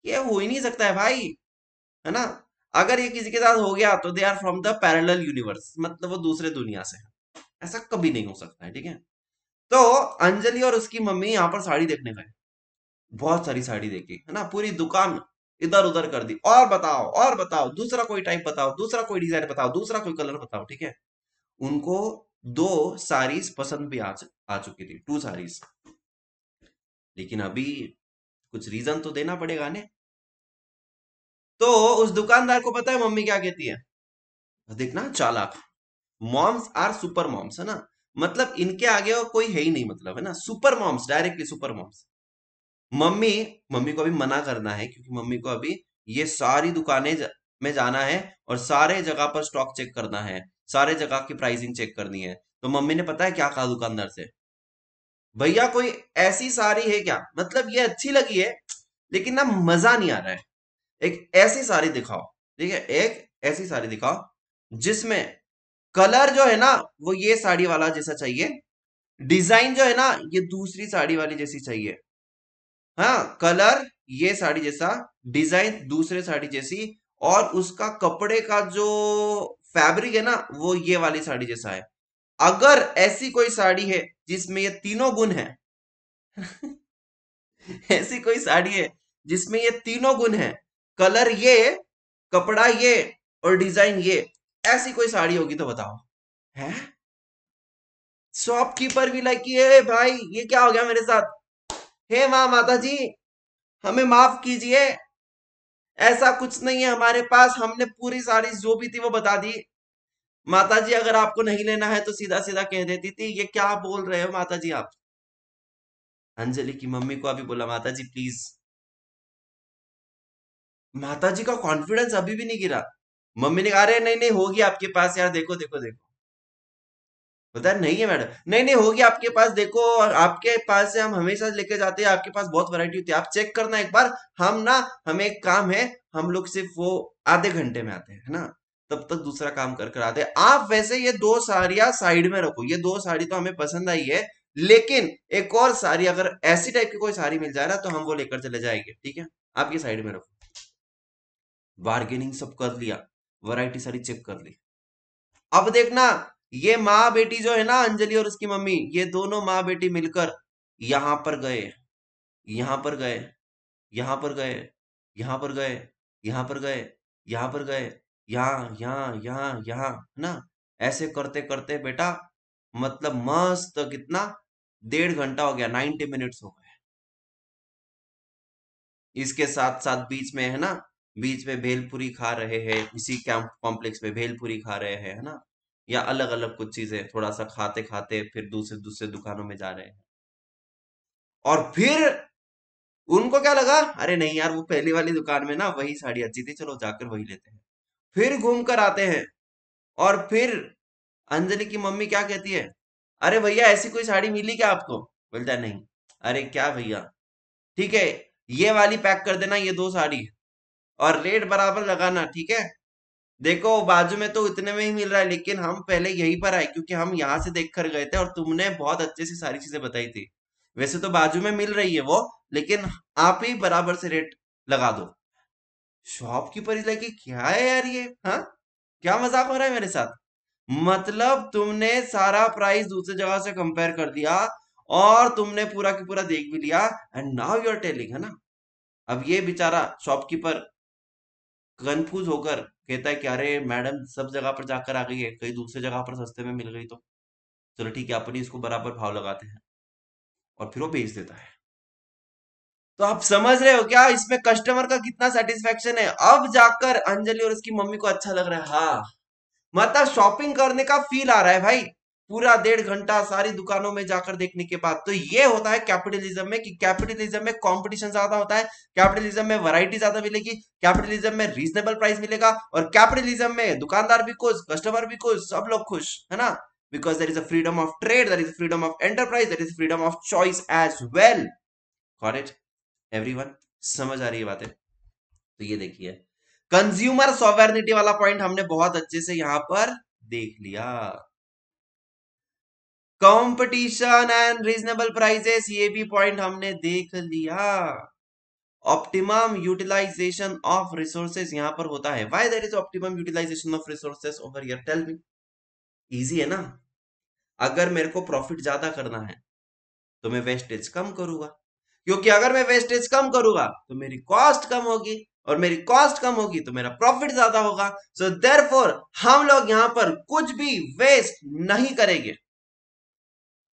ये हो ही नहीं सकता है भाई है ना अगर ये किसी के साथ हो गया तो they are from the parallel universe मतलब वो दूसरे दुनिया से है ऐसा कभी नहीं हो सकता है ठीक है तो अंजलि और उसकी मम्मी यहाँ पर साड़ी देखने गए बहुत सारी साड़ी देखी है ना पूरी दुकान इधर उधर कर दी और बताओ और बताओ दूसरा कोई टाइप बताओ दूसरा कोई डिजाइन बताओ दूसरा कोई कलर बताओ ठीक है उनको दो साड़ीज पसंद भी आ, आ चुकी थी टू साड़ीज लेकिन अभी कुछ रीजन तो देना पड़ेगा ना तो उस दुकानदार को पता है मम्मी क्या कहती है देखना चालाक मॉम्स आर सुपर मॉम्स है ना मतलब इनके आगे और कोई है ही नहीं मतलब है ना super moms directly super moms mummy mummy को अभी मना करना है क्योंकि मम्मी को अभी ये सारी दुकानें जा, में जाना है और सारे जगह पर स्टॉक चेक करना है सारे जगह की प्राइसिंग चेक करनी है तो मम्मी ने पता है क्या कहा दुकानदार से भैया कोई ऐसी सारी है क्या मतलब ये अच्छी लगी है लेकिन ना मजा नहीं आ रहा है एक ऐसी साड़ी दिखाओ ठीक है एक ऐसी साड़ी दिखाओ जिसमें कलर जो है ना वो ये साड़ी वाला जैसा चाहिए डिजाइन जो है ना ये दूसरी साड़ी वाली जैसी चाहिए हाँ कलर ये साड़ी जैसा डिजाइन दूसरे साड़ी जैसी और उसका कपड़े का जो फैब्रिक है ना वो ये वाली साड़ी जैसा है अगर ऐसी कोई साड़ी है जिसमें ये तीनों गुण है [LAUGHS] ऐसी कोई साड़ी है जिसमें ये तीनों गुण है कलर ये कपड़ा ये और डिजाइन ये ऐसी कोई साड़ी होगी तो बताओ है शॉपकीपर भी लाइक ये भाई ये क्या हो गया मेरे साथ हे माँ माता जी हमें माफ कीजिए ऐसा कुछ नहीं है हमारे पास हमने पूरी साड़ी जो भी थी वो बता दी माता जी अगर आपको नहीं लेना है तो सीधा सीधा कह देती थी ये क्या बोल रहे हो माता जी आप अंजलि की मम्मी को अभी बोला माता जी प्लीज माता जी का कॉन्फिडेंस अभी भी नहीं गिरा मम्मी ने कहा अरे नहीं नहीं होगी आपके पास यार देखो देखो देखो बता नहीं है मैडम नहीं नहीं होगी आपके पास देखो और आपके पास से हम हमेशा लेके जाते हैं आपके पास बहुत वैरायटी होती है आप चेक करना एक बार हम ना हमें एक काम है हम लोग सिर्फ वो आधे घंटे में आते हैं है ना तब तक दूसरा काम कर कर आते हैं आप वैसे ये दो साड़ियां साइड में रखो ये दो साड़ी तो हमें पसंद आई है लेकिन एक और साड़ी अगर ऐसी टाइप की कोई साड़ी मिल जाए ना तो हम वो लेकर चले जाएंगे ठीक है आपकी साइड में रखो बार्गेनिंग सब कर लिया वैरायटी सारी चेक कर ली अब देखना ये माँ बेटी जो है ना अंजलि और उसकी मम्मी ये दोनों माँ बेटी मिलकर यहां पर गए यहां पर गए यहां पर गए यहां पर गए यहां पर गए यहां पर गए यहां यहां यहां है ना ऐसे करते करते बेटा मतलब मस्त कितना डेढ़ घंटा हो गया नाइनटी मिनट्स हो गए इसके साथ साथ बीच में है ना बीच में भेलपुरी खा रहे हैं इसी कैंप कॉम्प्लेक्स में भेलपुरी खा रहे हैं है ना या अलग अलग कुछ चीजें थोड़ा सा खाते खाते फिर दूसरे दूसरे दुकानों में जा रहे हैं और फिर उनको क्या लगा अरे नहीं यार वो पहली वाली दुकान में ना वही साड़ी अच्छी थी चलो जाकर वही लेते हैं फिर घूम कर आते हैं और फिर अंजलि की मम्मी क्या कहती है अरे भैया ऐसी कोई साड़ी मिली क्या आपको बोलता नहीं अरे क्या भैया ठीक है ये वाली पैक कर देना ये दो साड़ी और रेट बराबर लगाना ठीक है देखो बाजू में तो इतने में ही मिल रहा है लेकिन हम पहले यहीं पर आए क्योंकि हम यहाँ से देख कर गए थे और तुमने बहुत अच्छे से सारी चीजें बताई थी वैसे तो बाजू में मिल रही है वो लेकिन आप ही बराबर से रेट लगा दो शॉपकीपर इस लगी क्या है यार ये हाँ क्या मजाक हो रहा है मेरे साथ मतलब तुमने सारा प्राइस दूसरी जगह से कंपेयर कर दिया और तुमने पूरा की पूरा देख भी लिया and now you are telling है ना अब ये बेचारा शॉपकीपर कंफ्यूज होकर कहता है कि अरे मैडम सब जगह पर जाकर आ गई है कहीं दूसरे जगह पर सस्ते में मिल गई तो चलो ठीक है अपनी इसको बराबर भाव लगाते हैं और फिर वो बेच देता है तो आप समझ रहे हो क्या इसमें कस्टमर का कितना सेटिस्फेक्शन है अब जाकर अंजलि और उसकी मम्मी को अच्छा लग रहा है हाँ मतलब शॉपिंग करने का फील आ रहा है भाई पूरा डेढ़ घंटा सारी दुकानों में जाकर देखने के बाद तो ये होता है कैपिटलिज्म में कि कैपिटलिज्म में कंपटीशन ज्यादा होता है कैपिटलिज्म में वैरायटी ज्यादा मिलेगी कैपिटलिज्म में रीजनेबल प्राइस मिलेगा और कैपिटलिज्म में दुकानदार भी खुश कस्टमर भी खुश सब लोग खुश है ना because there is a freedom of trade there is freedom of enterprise there is freedom of choice as well correct every समझ आ रही है बातें तो ये देखिए कंज्यूमर सॉवर्निटी वाला पॉइंट हमने बहुत अच्छे से यहां पर देख लिया कंपटीशन एंड रीजनेबल प्राइजेस ये भी पॉइंट हमने देख लिया ऑप्टिमम यूटिलाइजेशन ऑफ रिसोर्सेज यहां पर होता है why there is optimum utilization of resources over यर टेल मी इजी है ना अगर मेरे को प्रॉफिट ज्यादा करना है तो मैं वेस्टेज कम करूंगा क्योंकि अगर मैं वेस्टेज कम करूंगा तो मेरी कॉस्ट कम होगी और मेरी कॉस्ट कम होगी तो मेरा प्रॉफिट ज्यादा होगा सो so, देर हम लोग यहां पर कुछ भी वेस्ट नहीं करेंगे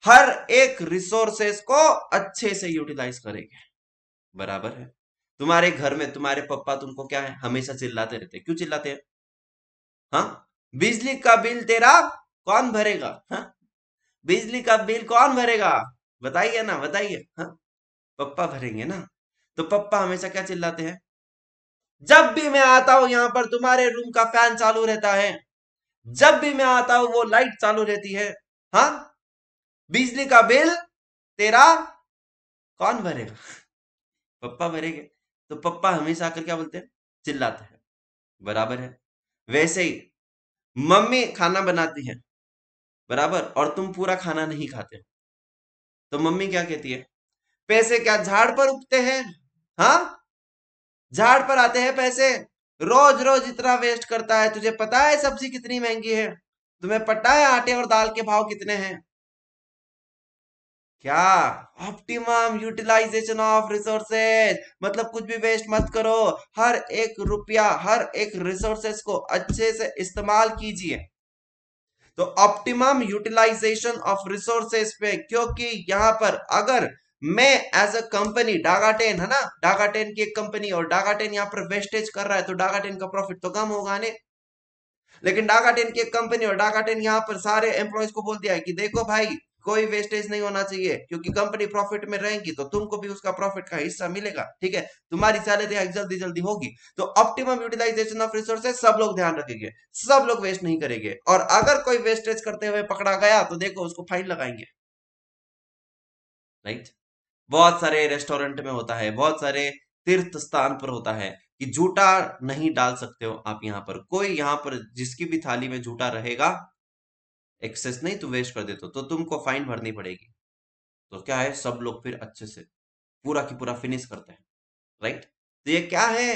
हर एक रिसोर्सेस को अच्छे से यूटिलाइज करेंगे बराबर है तुम्हारे घर में तुम्हारे पप्पा तुमको क्या है हमेशा चिल्लाते रहते क्यों चिल्लाते हैं हाँ बिजली का बिल तेरा कौन भरेगा हा? बिजली का बिल कौन भरेगा बताइए ना बताइए हाँ? पप्पा भरेंगे ना तो पप्पा हमेशा क्या चिल्लाते हैं जब भी मैं आता हूं यहां पर तुम्हारे रूम का फैन चालू रहता है जब भी मैं आता हूं वो लाइट चालू रहती है हाँ बिजली का बिल तेरा कौन भरेगा पप्पा भरेंगे तो पप्पा हमेशा आकर क्या बोलते हैं चिल्लाते हैं बराबर है वैसे ही मम्मी खाना बनाती है बराबर और तुम पूरा खाना नहीं खाते तो मम्मी क्या कहती है पैसे क्या झाड़ पर उगते हैं हाँ झाड़ पर आते हैं पैसे रोज रोज इतना वेस्ट करता है तुझे पता है सब्जी कितनी महंगी है तुम्हें पता है आटे और दाल के भाव कितने हैं क्या ऑप्टिमम यूटिलाइजेशन ऑफ रिसोर्सेज मतलब कुछ भी वेस्ट मत करो हर एक रुपया हर एक रिसोर्सेज को अच्छे से इस्तेमाल कीजिए तो ऑप्टिमम यूटिलाइजेशन ऑफ रिसोर्सेज पे क्योंकि यहाँ पर अगर मैं एज अ कंपनी डागाटेन है ना डागाटेन की एक कंपनी और डागाटेन यहाँ पर वेस्टेज कर रहा है तो डागाटेन का प्रॉफिट तो कम होगा ने लेकिन डागाटेन की एक कंपनी और डागाटेन यहां पर सारे एम्प्लॉयज को बोल दिया है कि देखो भाई कोई वेस्टेज नहीं होना चाहिए क्योंकि कंपनी प्रॉफिट में रहेगी तो तुमको भी उसका प्रॉफिट का हिस्सा मिलेगा ठीक है तुम्हारी सैलरी हाइक जल्दी जल्दी होगी तो ऑप्टिमम यूटिलाइजेशन ऑफ रिसोर्सेज सब लोग ध्यान रखेंगे सब लोग वेस्ट नहीं करेंगे और अगर कोई वेस्टेज करते हुए पकड़ा गया तो देखो उसको फाइन लगाएंगे राइट बहुत सारे रेस्टोरेंट में होता है बहुत सारे तीर्थ स्थान पर होता है कि झूठा नहीं डाल सकते हो आप यहाँ पर कोई यहाँ पर जिसकी भी थाली में झूठा रहेगा एक्सेस नहीं तुम तो वेस्ट कर देते हो तो तुमको फाइन भरनी पड़ेगी तो क्या है सब लोग फिर अच्छे से पूरा की पूरा फिनिश करते हैं राइट तो ये क्या है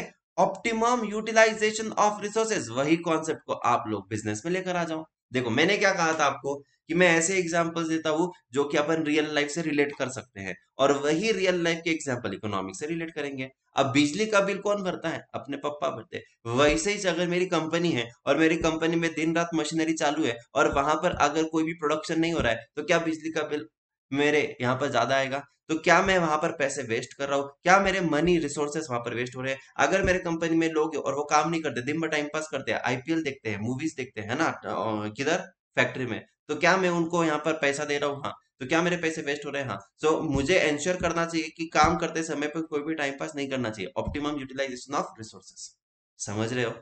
ऑप्टिमम यूटिलाइजेशन ऑफ रिसोर्सेज वही कॉन्सेप्ट को आप लोग बिजनेस में लेकर आ जाओ देखो मैंने क्या कहा था आपको कि मैं ऐसे एग्जाम्पल्स देता हूँ जो कि अपन रियल लाइफ से रिलेट कर सकते हैं और वही रियल लाइफ के एग्जाम्पल इकोनॉमिक से रिलेट करेंगे अब बिजली का बिल कौन भरता है अपने पप्पा भरते वैसे ही अगर मेरी कंपनी है और मेरी कंपनी में दिन रात मशीनरी चालू है और वहां पर अगर कोई भी प्रोडक्शन नहीं हो रहा है तो क्या बिजली का बिल मेरे यहाँ पर ज्यादा आएगा तो क्या मैं वहां पर पैसे वेस्ट कर रहा हूँ क्या मेरे मनी रिसोर्सेस वहां पर वेस्ट हो रहे हैं अगर मेरे कंपनी में लोग और वो काम नहीं करते दिन भर टाइम पास करते हैं आईपीएल देखते हैं मूवीज देखते हैं ना किधर फैक्ट्री में तो क्या मैं उनको यहाँ पर पैसा दे रहा हूँ हाँ तो क्या मेरे पैसे वेस्ट हो रहे हैं हाँ सो so, मुझे एंश्योर करना चाहिए कि काम करते समय पर कोई भी टाइम पास नहीं करना चाहिए ऑप्टिमम यूटिलाइजेशन ऑफ रिसोर्सेस समझ रहे हो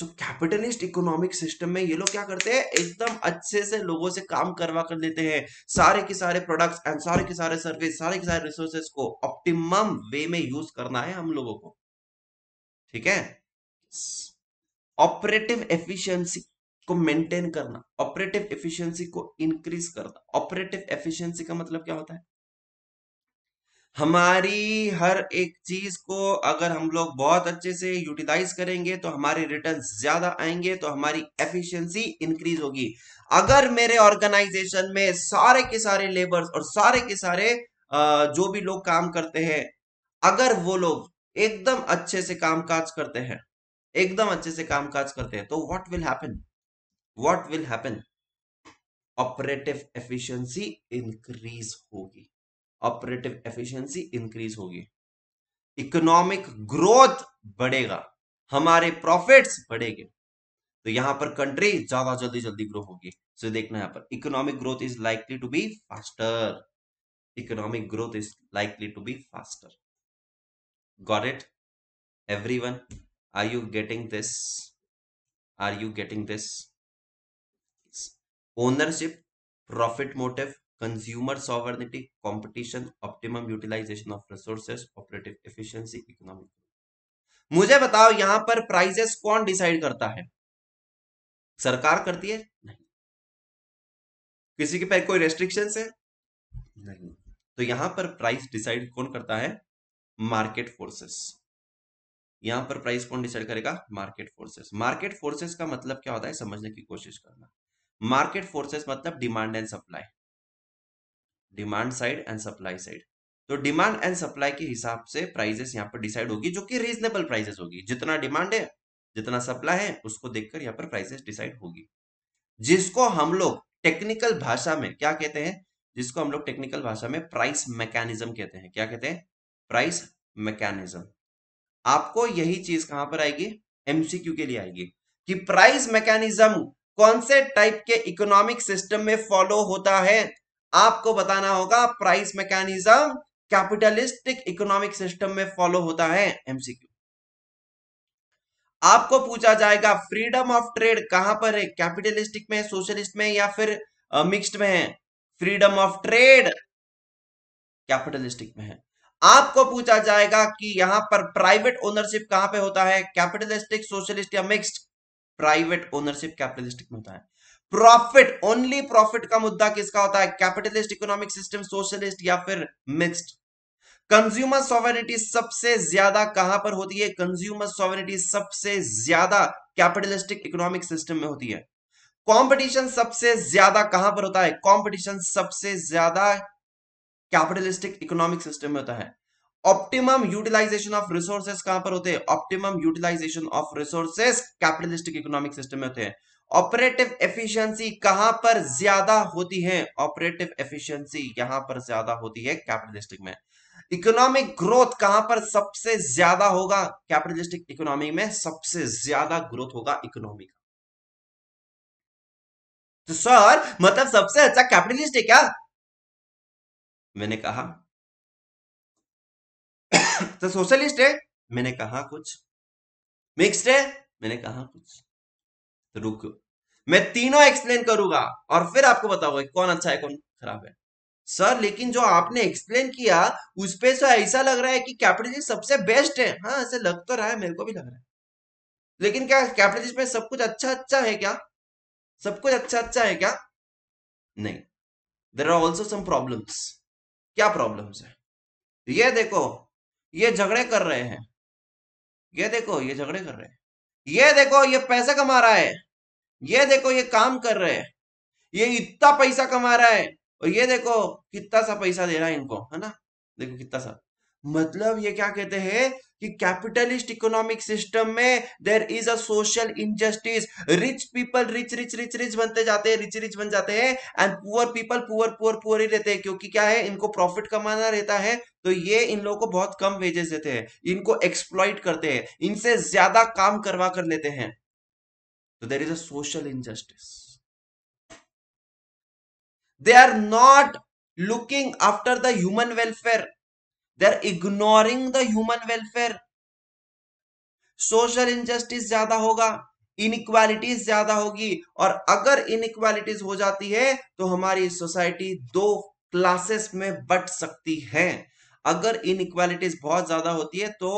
सो कैपिटलिस्ट इकोनॉमिक सिस्टम में ये लोग क्या करते हैं एकदम अच्छे से लोगों से काम करवा कर लेते हैं सारे के सारे प्रोडक्ट्स एंड सारे के सारे सर्विस सारे के सारे रिसोर्सेस को ऑप्टिमम वे में यूज करना है हम लोगों को ठीक है ऑपरेटिव एफिशिएंसी को मेंटेन करना ऑपरेटिव एफिशिएंसी को इंक्रीज करना ऑपरेटिव एफिशिएंसी का मतलब क्या होता है हमारी हर एक चीज को अगर हम लोग बहुत अच्छे से यूटिलाइज करेंगे तो हमारे रिटर्न ज्यादा आएंगे तो हमारी एफिशिएंसी इंक्रीज होगी अगर मेरे ऑर्गेनाइजेशन में सारे के सारे लेबर्स और सारे के सारे जो भी लोग काम करते हैं अगर वो लोग एकदम अच्छे से काम करते हैं एकदम अच्छे से काम करते हैं तो what will happen what will happen operative efficiency increase होगी ऑपरेटिव एफिशिएंसी इंक्रीज होगी इकोनॉमिक ग्रोथ बढ़ेगा हमारे प्रॉफिट्स बढ़ेंगे तो यहां पर कंट्री ज्यादा जल्दी जल्दी ग्रो होगी सो so देखना यहाँ पर economic growth is likely to be faster economic growth is likely to be faster got it everyone are you getting this are you getting this ownership profit motive consumer sovereignty competition optimum utilization of resources operative efficiency economic मुझे बताओ यहां पर prices कौन decide करता है सरकार करती है नहीं किसी के पास कोई रेस्ट्रिक्शन है नहीं तो यहां पर प्राइस डिसाइड कौन करता है मार्केट फोर्सेस यहां पर प्राइस कौन डिसाइड करेगा मार्केट फोर्सेस मार्केट फोर्सेस का मतलब क्या होता है समझने की कोशिश करना मार्केट फोर्सेस मतलब demand and supply demand side and supply side तो डिमांड एंड सप्लाई के हिसाब से प्राइजेस यहाँ पर डिसाइड होगी जो कि रीजनेबल प्राइजेस होगी जितना डिमांड है जितना सप्लाई है उसको देखकर यहाँ पर प्राइसेस डिसाइड होगी जिसको हम लोग टेक्निकल भाषा में क्या कहते हैं जिसको हम लोग टेक्निकल भाषा में प्राइस मैकेनिज्म कहते हैं क्या कहते हैं प्राइस मैकेनिज्म आपको यही चीज कहां पर आएगी एमसीक्यू के लिए आएगी कि प्राइस मैकेनिज्म कौन से टाइप के इकोनॉमिक सिस्टम में फॉलो होता है आपको बताना होगा price mechanism capitalistic economic system में फॉलो होता है एमसीक्यू आपको पूछा जाएगा फ्रीडम ऑफ ट्रेड कहां पर है कैपिटलिस्टिक में सोशलिस्ट में या फिर मिक्स्ड में है फ्रीडम ऑफ ट्रेड कैपिटलिस्टिक में है आपको पूछा जाएगा कि यहां पर प्राइवेट ओनरशिप कहां पे होता है कैपिटलिस्टिक सोशलिस्ट या मिक्स्ड प्राइवेट ओनरशिप कैपिटलिस्टिक में होता है प्रॉफिट ओनली प्रॉफिट का मुद्दा किसका होता है कैपिटलिस्ट इकोनॉमिक सिस्टम सोशलिस्ट या फिर मिक्स्ड कंज्यूमर सॉवरिटी सबसे ज्यादा कहां पर होती है कंज्यूमर सॉवरिटी सबसे ज्यादा कैपिटलिस्टिक इकोनॉमिक सिस्टम में होती है कंपटीशन सबसे ज्यादा कहां पर होता है कंपटीशन सबसे ज्यादा कैपिटलिस्टिक इकोनॉमिक सिस्टम में होता है ऑप्टिमम यूटिलाइजेशन ऑफ रिसोर्सेस कहां पर होते हैं optimum utilization of resources capitalistic economic system में होते हैं ऑपरेटिव एफिशिएंसी कहां पर ज्यादा होती है ऑपरेटिव एफिशिएंसी यहां पर ज्यादा होती है कैपिटलिस्टिक में इकोनॉमिक ग्रोथ कहां पर सबसे ज्यादा होगा कैपिटलिस्टिक इकोनॉमी में सबसे ज्यादा ग्रोथ होगा इकोनॉमी का तो सर मतलब सबसे अच्छा कैपिटलिस्ट है क्या मैंने कहा [COUGHS] तो सोशलिस्ट है मैंने कहा कुछ मिक्स्ड है मैंने कहा कुछ तो रुको मैं तीनों एक्सप्लेन करूंगा और फिर आपको बताऊंगा कौन अच्छा है कौन खराब है सर लेकिन जो आपने एक्सप्लेन किया उस पे तो ऐसा लग रहा है कि कैपिटलिज्म सबसे बेस्ट है हाँ ऐसे लग तो रहा है मेरे को भी लग रहा है लेकिन क्या कैपिटलिज्म में सब कुछ अच्छा अच्छा है क्या सब कुछ अच्छा अच्छा है क्या नहीं there are also some problems क्या प्रॉब्लम्स है ये देखो ये झगड़े कर रहे हैं ये देखो ये झगड़े कर रहे हैं ये देखो ये पैसा कमा रहा है ये देखो ये काम कर रहे हैं ये इतना पैसा कमा रहा है और ये देखो कितना सा पैसा दे रहा है इनको है ना देखो कितना सा मतलब ये क्या कहते हैं कि कैपिटलिस्ट इकोनॉमिक सिस्टम में there is a social injustice rich people rich rich rich rich बनते जाते हैं रिच रिच बन जाते हैं and poor people poor poor poor ही रहते हैं क्योंकि क्या है इनको प्रॉफिट कमाना रहता है तो ये इन लोगों को बहुत कम वेजेस देते हैं इनको एक्सप्लॉइट करते हैं इनसे ज्यादा काम करवा कर लेते हैं तो there is a social injustice they are not looking after the human welfare they're ignoring the human welfare social injustice ज्यादा होगा इनक्वालिटीज ज्यादा होगी और अगर इनक्वालिटीज हो जाती है तो हमारी सोसाइटी दो क्लासेस में बट सकती है अगर इनक्वालिटीज बहुत ज्यादा होती है तो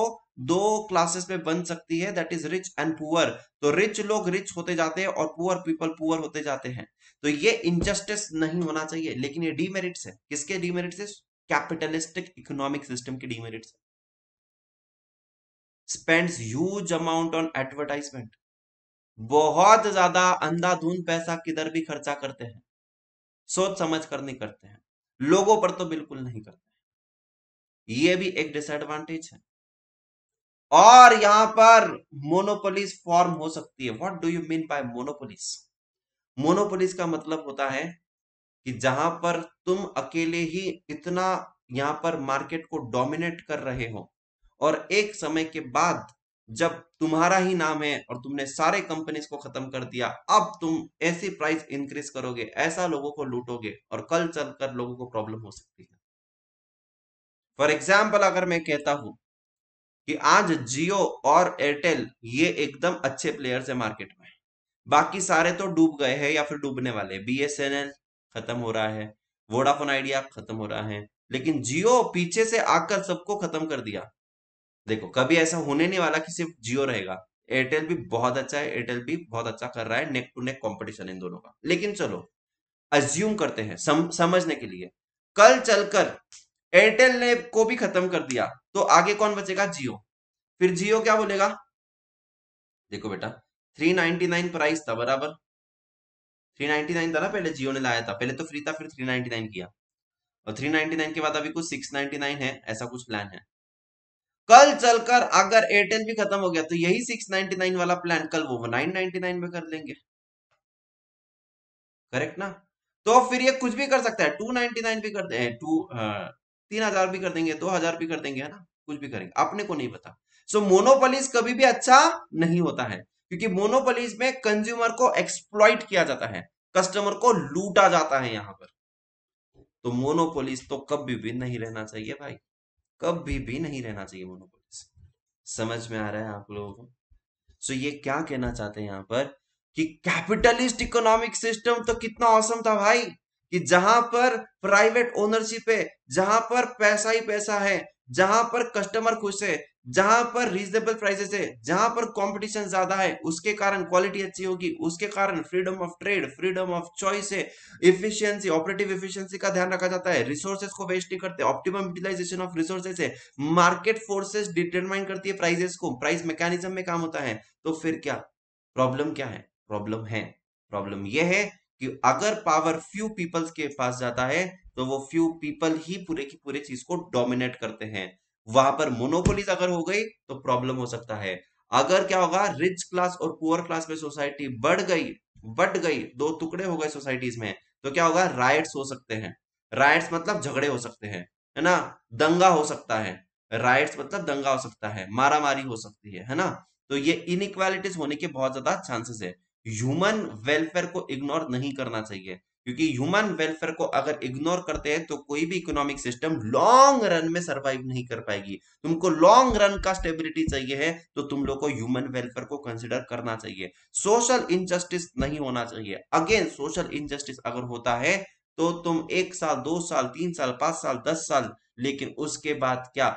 दो क्लासेस में बन सकती है that is rich and poor तो रिच लोग रिच होते जाते हैं और पुअर पीपल पुअर होते जाते हैं तो ये इनजस्टिस नहीं होना चाहिए लेकिन ये डीमेरिट्स है किसके डीमेरिट्स है कैपिटलिस्टिक इकोनॉमिक सिस्टम के demerits spends huge amount on advertisement बहुत ज्यादा अंधाधुंध पैसा किधर भी खर्चा करते हैं सोच समझ कर नहीं करते हैं लोगों पर तो बिल्कुल नहीं करते ये भी एक डिसएडवांटेज है और यहां पर मोनोपोलिस फॉर्म हो सकती है what do you mean by monopolies monopolies का मतलब होता है कि जहां पर तुम अकेले ही इतना यहां पर मार्केट को डोमिनेट कर रहे हो और एक समय के बाद जब तुम्हारा ही नाम है और तुमने सारे कंपनीज को खत्म कर दिया अब तुम ऐसी प्राइस इंक्रीज करोगे ऐसा लोगों को लूटोगे और कल चलकर लोगों को प्रॉब्लम हो सकती है फॉर एग्जाम्पल अगर मैं कहता हूं कि आज जियो और एयरटेल ये एकदम अच्छे प्लेयर्स है मार्केट में बाकी सारे तो डूब गए हैं या फिर डूबने वाले बी एस एन एल खत्म हो रहा है वोडाफोन आइडिया खत्म हो रहा है लेकिन जियो पीछे से आकर सबको खत्म कर दिया देखो कभी ऐसा होने नहीं वाला कि सिर्फ जियो रहेगा एयरटेल भी बहुत अच्छा है एयरटेल भी बहुत अच्छा कर रहा है neck to neck competition in दोनों का लेकिन चलो अज्यूम करते हैं सम, समझने के लिए कल चलकर एयरटेल ने को भी खत्म कर दिया तो आगे कौन बचेगा जियो फिर जियो क्या बोलेगा देखो बेटा 399 प्राइस था बराबर थ्री नाइनटी नाइन था ना पहले जियो ने लाया था पहले तो फ्री था फिर थ्री नाइनटी नाइन किया और थ्री नाइनटी नाइन के बाद अभी कुछ सिक्स नाइनटी नाइन है ऐसा कुछ प्लान है कल चलकर अगर एयरटेल भी खत्म हो गया तो यही सिक्स नाइनटी नाइन वाला प्लान कल वो नाइन नाइनटी नाइन में कर लेंगे करेक्ट ना तो फिर ये कुछ भी कर सकता है टू नाइनटी नाइन भी कर दे टू तीन हजार भी कर देंगे दो हजार भी कर देंगे है ना कुछ भी करेंगे अपने को नहीं पता सो so, मोनोपोलिस कभी भी अच्छा नहीं होता है क्योंकि मोनोपोलीज में कंज्यूमर को एक्सप्लॉइट किया जाता है कस्टमर को लूटा जाता है यहां पर तो मोनोपोलिस तो कभी भी नहीं रहना चाहिए भाई कभी भी नहीं रहना चाहिए मोनोपोलिस समझ में आ रहा है आप लोगों को सो ये क्या कहना चाहते हैं यहां पर कि कैपिटलिस्ट इकोनॉमिक सिस्टम तो कितना औसम था भाई कि जहां पर प्राइवेट ओनरशिप है जहां पर पैसा ही पैसा है जहां पर कस्टमर खुश है जहां पर रीजनेबल प्राइसेस है जहां पर कंपटीशन ज्यादा है उसके कारण क्वालिटी अच्छी होगी उसके कारण freedom of trade freedom of choice है इफिशियंसी ऑपरेटिव इफिशियंसी का ध्यान रखा जाता है रिसोर्सेस को वेस्ट नहीं करते ऑप्टिमम यूटिलाइजेशन ऑफ रिसोर्सेस है मार्केट फोर्सेस डिटरमाइन करती है प्राइजेस को प्राइस मैकेनिज्म में काम होता है तो फिर क्या प्रॉब्लम क्या है प्रॉब्लम है प्रॉब्लम यह है कि अगर पावर फ्यू पीपल्स के पास जाता है तो वो फ्यू पीपल ही पूरे की पूरे चीज को डोमिनेट करते हैं वहां पर मोनोपोलीज अगर हो गई तो प्रॉब्लम हो सकता है अगर क्या होगा रिच क्लास और पुअर क्लास में सोसाइटी बढ़ गई बढ़ गई दो टुकड़े हो गए सोसाइटीज में तो क्या होगा राइट्स हो सकते हैं राइट्स मतलब झगड़े हो सकते हैं है ना दंगा हो सकता है राइट्स मतलब दंगा हो सकता है मारामारी हो सकती है है ना तो ये इनइक्वालिटीज होने के बहुत ज्यादा चांसेस है ह्यूमन वेलफेयर को इग्नोर नहीं करना चाहिए क्योंकि ह्यूमन वेलफेयर को अगर इग्नोर करते हैं तो कोई भी इकोनॉमिक सिस्टम लॉन्ग रन में सरवाइव नहीं कर पाएगी तुमको लॉन्ग रन का स्टेबिलिटी चाहिए है तो तुम लोग को ह्यूमन वेलफेयर को कंसिडर करना चाहिए सोशल इनजस्टिस नहीं होना चाहिए अगेन सोशल इनजस्टिस अगर होता है तो तुम एक साल दो साल तीन साल पांच साल दस साल लेकिन उसके बाद क्या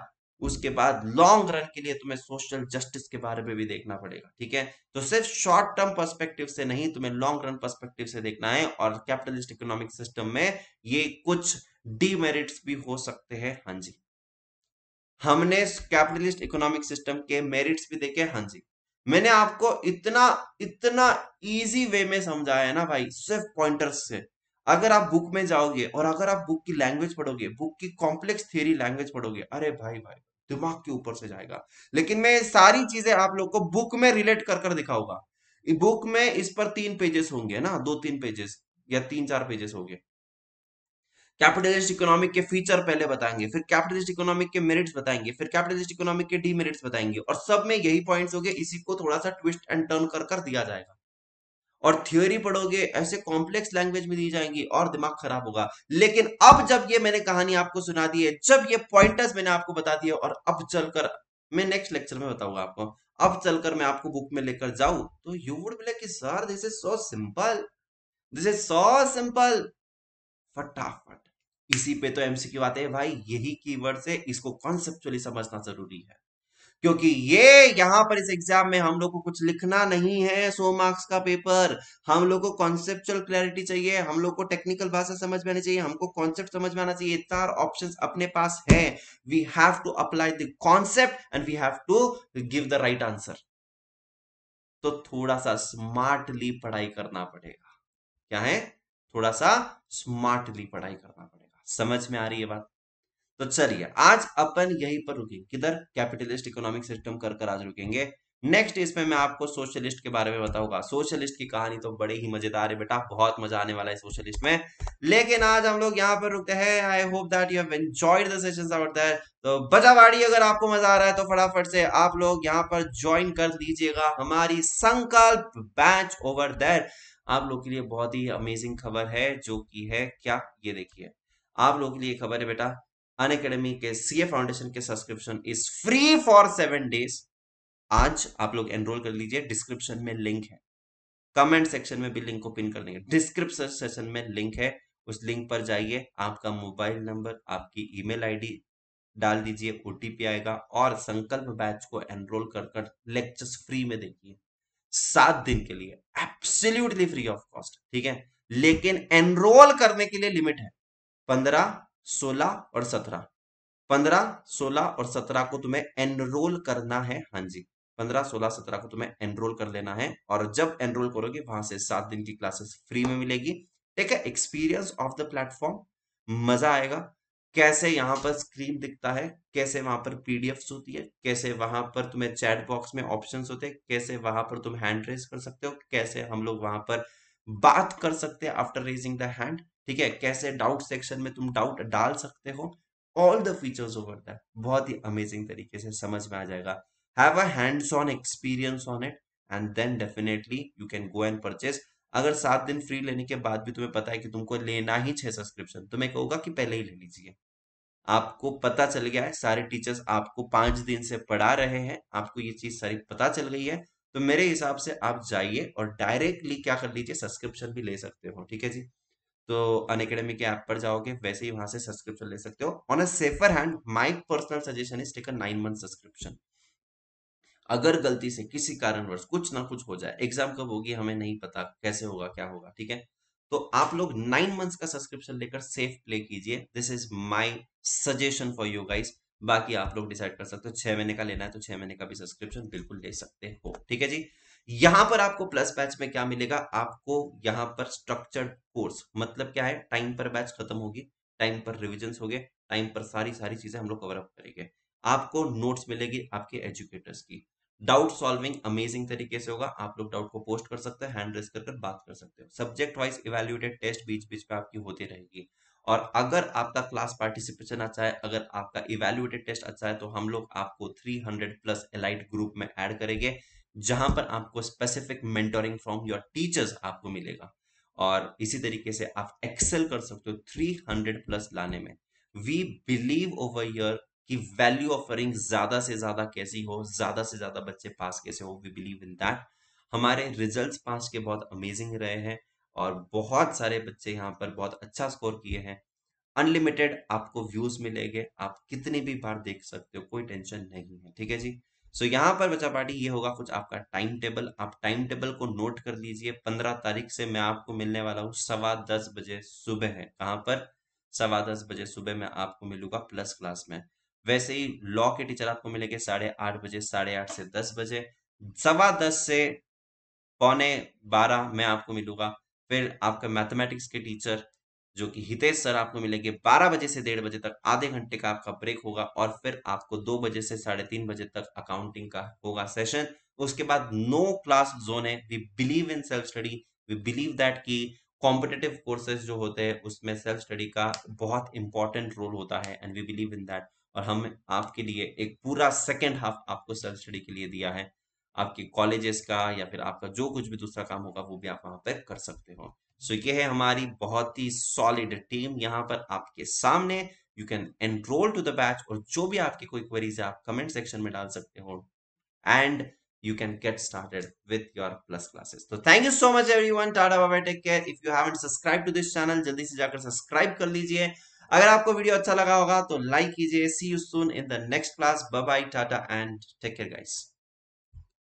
उसके बाद लॉन्ग रन के लिए तुम्हें सोशल जस्टिस के बारे में भी देखना पड़ेगा ठीक है तो सिर्फ शॉर्ट टर्म पर्सपेक्टिव से नहीं तुम्हें लॉन्ग रन पर्सपेक्टिव से देखना है और कैपिटलिस्ट इकोनॉमिक सिस्टम में ये कुछ डीमेरिट्स भी हो सकते हैं हाँ जी हमने कैपिटलिस्ट इकोनॉमिक सिस्टम के मेरिट्स भी देखे हाँ जी मैंने आपको इतना इतना इजी वे में समझाया है ना भाई सिर्फ पॉइंटर्स से अगर आप बुक में जाओगे और अगर आप बुक की लैंग्वेज पढ़ोगे बुक की कॉम्प्लेक्स थियरी लैंग्वेज पढ़ोगे अरे भाई भाई दिमाग के ऊपर से जाएगा लेकिन मैं सारी चीजें आप लोग को बुक में रिलेट कर कर दिखाऊंगा बुक में इस पर तीन पेजेस होंगे ना दो तीन पेजेस या तीन चार पेजेस होंगे कैपिटलिस्ट इकोनॉमिक के फीचर पहले बताएंगे फिर कैपिटलिस्ट इकोनॉमिक के मेरिट्स बताएंगे फिर कैपिटलिस्ट इकोनॉमिक के मेरिट्स बताएंगे और सब में यही पॉइंट्स होंगे इसी को थोड़ा सा ट्विस्ट एंड टर्न कर कर दिया जाएगा और थ्योरी पढ़ोगे ऐसे कॉम्प्लेक्स लैंग्वेज में दी जाएंगी और दिमाग खराब होगा लेकिन अब जब ये मैंने कहानी आपको सुना दी है जब ये पॉइंटर्स मैंने आपको बता दिए और अब चलकर मैं नेक्स्ट लेक्चर में बताऊंगा आपको अब चलकर मैं आपको बुक में लेकर जाऊं तो you would be like sir this is so simple this is so simple फटाफट इसी पे तो एमसीक्यू आते हैं भाई यही कीवर्ड से इसको कॉन्सेप्चुअली समझना जरूरी है क्योंकि ये यहां पर इस एग्जाम में हम लोग को कुछ लिखना नहीं है सो मार्क्स का पेपर हम लोग को कॉन्सेप्चुअल क्लैरिटी चाहिए हम लोग को टेक्निकल भाषा समझ में आनी चाहिए हमको कॉन्सेप्ट समझ में आना चाहिए चार ऑप्शन अपने पास है we have to apply the concept and we have to give the right answer तो थोड़ा सा स्मार्टली पढ़ाई करना पड़ेगा क्या है थोड़ा सा स्मार्टली पढ़ाई करना पड़ेगा समझ में आ रही है बात तो चलिए आज अपन यहीं पर रुकेंगे किधर कैपिटलिस्ट इकोनॉमिक सिस्टम कर कर आज रुकेंगे नेक्स्ट इसमें मैं आपको सोशलिस्ट के बारे में बताऊंगा सोशलिस्ट की कहानी तो बड़ी ही मजेदार है बेटा बहुत मजा आने वाला है सोशलिस्ट में लेकिन आज हम लोग यहाँ पर रुकते हैं I hope that you have enjoyed the sessions out that तो बजावाड़ी अगर आपको मजा आ रहा है तो फटाफट से आप लोग यहाँ पर ज्वाइन कर लीजिएगा हमारी संकल्प बैच ओवर देयर आप लोग के लिए बहुत ही अमेजिंग खबर है जो की है क्या ये देखिए आप लोग के लिए खबर है बेटा अन अकेडमी के सी ए फाउंडेशन के subscription is free for seven days आज आप लोग एनरोल कर लीजिए डिस्क्रिप्शन में लिंक है कमेंट सेक्शन में भी लिंक को पिन कर देंगे डिस्क्रिप्शन सेक्शन में लिंक है उस लिंक पर जाइए आपका मोबाइल नंबर आपकी ईमेल आईडी डाल दीजिए ओटीपी आएगा और संकल्प बैच को एनरोल कर कर लेक्चर्स फ्री में देखिए सात दिन के लिए एब्सोल्युटली फ्री ऑफ कॉस्ट ठीक है लेकिन एनरोल करने के लिए लिमिट है पंद्रह सोलह और सत्रह पंद्रह सोलह और सत्रह को तुम्हें एनरोल करना है हाँ जी पंद्रह सोलह सत्रह को तुम्हें एनरोल कर लेना है और जब एनरोल करोगे वहां से सात दिन की क्लासेस फ्री में मिलेगी ठीक है एक्सपीरियंस ऑफ द प्लेटफॉर्म मजा आएगा कैसे यहाँ पर स्क्रीन दिखता है कैसे वहां पर पीडीएफ होती है कैसे वहां पर तुम्हें चैट बॉक्स में ऑप्शंस होते हैं कैसे वहां पर तुम हैंड रेस कर सकते हो कैसे हम लोग वहां पर बात कर सकते हैं आफ्टर रेजिंग द हैंड ठीक है कैसे डाउट सेक्शन में तुम डाउट डाल सकते हो all the features over that बहुत ही अमेजिंग तरीके से समझ में आ जाएगा have a hands on experience on it and then definitely you can go and purchase अगर सात दिन फ्री लेने के बाद भी तुम्हें पता है कि तुमको लेना ही छह सब्सक्रिप्शन तो मैं कहूँगा कि पहले ही ले लीजिए आपको पता चल गया है सारे टीचर्स आपको पांच दिन से पढ़ा रहे हैं आपको ये चीज सारी पता चल गई है तो मेरे हिसाब से आप जाइए और डायरेक्टली क्या कर लीजिए सब्सक्रिप्शन भी ले सकते हो ठीक है जी तो अन अकेडमी के ऐप पर जाओगे वैसे ही वहां से सब्सक्रिप्शन ले सकते हो on a safer hand my personal suggestion is taken nine month subscription अगर गलती से किसी कारणवश कुछ ना कुछ हो जाए एग्जाम कब होगी हमें नहीं पता कैसे होगा क्या होगा ठीक है तो आप लोग नाइन मंथ्स का सब्सक्रिप्शन लेकर सेफ प्ले कीजिए this is my suggestion for you guys बाकी आप लोग डिसाइड कर सकते हो छह महीने का लेना है तो छह महीने का भी सब्सक्रिप्शन बिल्कुल ले सकते हो ठीक है जी यहां पर आपको प्लस बैच में क्या मिलेगा आपको यहां पर स्ट्रक्चर कोर्स मतलब क्या है टाइम पर बैच खत्म होगी टाइम पर रिविजन हो गए टाइम पर सारी सारी चीजें हम लोग कवर अप करेंगे आपको नोट्स मिलेगी आपके एजुकेटर्स की डाउट सॉल्विंग अमेजिंग तरीके से होगा आप लोग डाउट को पोस्ट कर सकते हैं हैंड रेस कर कर बात कर सकते हो सब्जेक्ट वाइज इवेल्यूटेड टेस्ट बीच बीच में आपकी होती रहेगी और अगर आपका क्लास पार्टिसिपेशन अच्छा है अगर आपका इवेल्युएटेड टेस्ट अच्छा है तो हम लोग आपको 300 प्लस एलाइट ग्रुप में ऐड करेंगे जहां पर आपको specific mentoring from your teachers आपको मिलेगा और इसी तरीके से आप एक्सेल कर सकते हो 300 प्लस लाने में वी बिलीव ओवर ईयर कि वैल्यू ऑफरिंग ज्यादा से ज्यादा कैसी हो ज्यादा से ज्यादा बच्चे पास कैसे हो वी बिलीव इन दैट हमारे रिजल्ट्स पास के बहुत अमेजिंग रहे हैं और बहुत सारे बच्चे यहाँ पर बहुत अच्छा स्कोर किए हैं अनलिमिटेड आपको व्यूज मिलेंगे आप कितनी भी बार देख सकते हो कोई टेंशन नहीं है ठीक है जी सो so, यहाँ पर बच्चा पार्टी ये होगा कुछ आपका टाइम टेबल आप टाइम टेबल को नोट कर लीजिए पंद्रह तारीख से मैं आपको मिलने वाला हूँ सवा दस बजे सुबह है कहाँ पर सवा दस बजे सुबह मैं आपको मिलूंगा प्लस क्लास में वैसे ही लॉ के टीचर आपको मिलेंगे साढ़े आठ बजे साढ़े आठ से दस बजे सवा दस से पौने बारह में आपको मिलूंगा फिर आपका मैथमेटिक्स के टीचर जो कि हितेश सर आपको मिलेंगे 12 बजे से डेढ़ बजे तक आधे घंटे का आपका ब्रेक होगा और फिर आपको दो बजे से साढ़े तीन बजे तक अकाउंटिंग का होगा सेशन उसके बाद नो क्लास जोन है we believe in self study we believe that कि कॉम्पिटेटिव कोर्सेज जो होते हैं उसमें सेल्फ स्टडी का बहुत इंपॉर्टेंट रोल होता है and we believe in that और हम आपके लिए एक पूरा सेकेंड हाफ आपको सेल्फ स्टडी के लिए दिया है आपके कॉलेजेस का या फिर आपका जो कुछ भी दूसरा काम होगा वो भी आप वहां पर कर सकते हो सो ये है हमारी बहुत ही सॉलिड टीम यहाँ पर आपके सामने you can enroll to the batch और जो भी आपकी कोई क्वेरीज है आप कमेंट सेक्शन में डाल सकते हो and you can get started with your plus classes तो thank you so much everyone tata बाबा take care if you haven't subscribe to this channel जल्दी से जाकर सब्सक्राइब कर लीजिए अगर आपको वीडियो अच्छा लगा होगा तो लाइक कीजिए see you soon in the next class bye tata and take care guys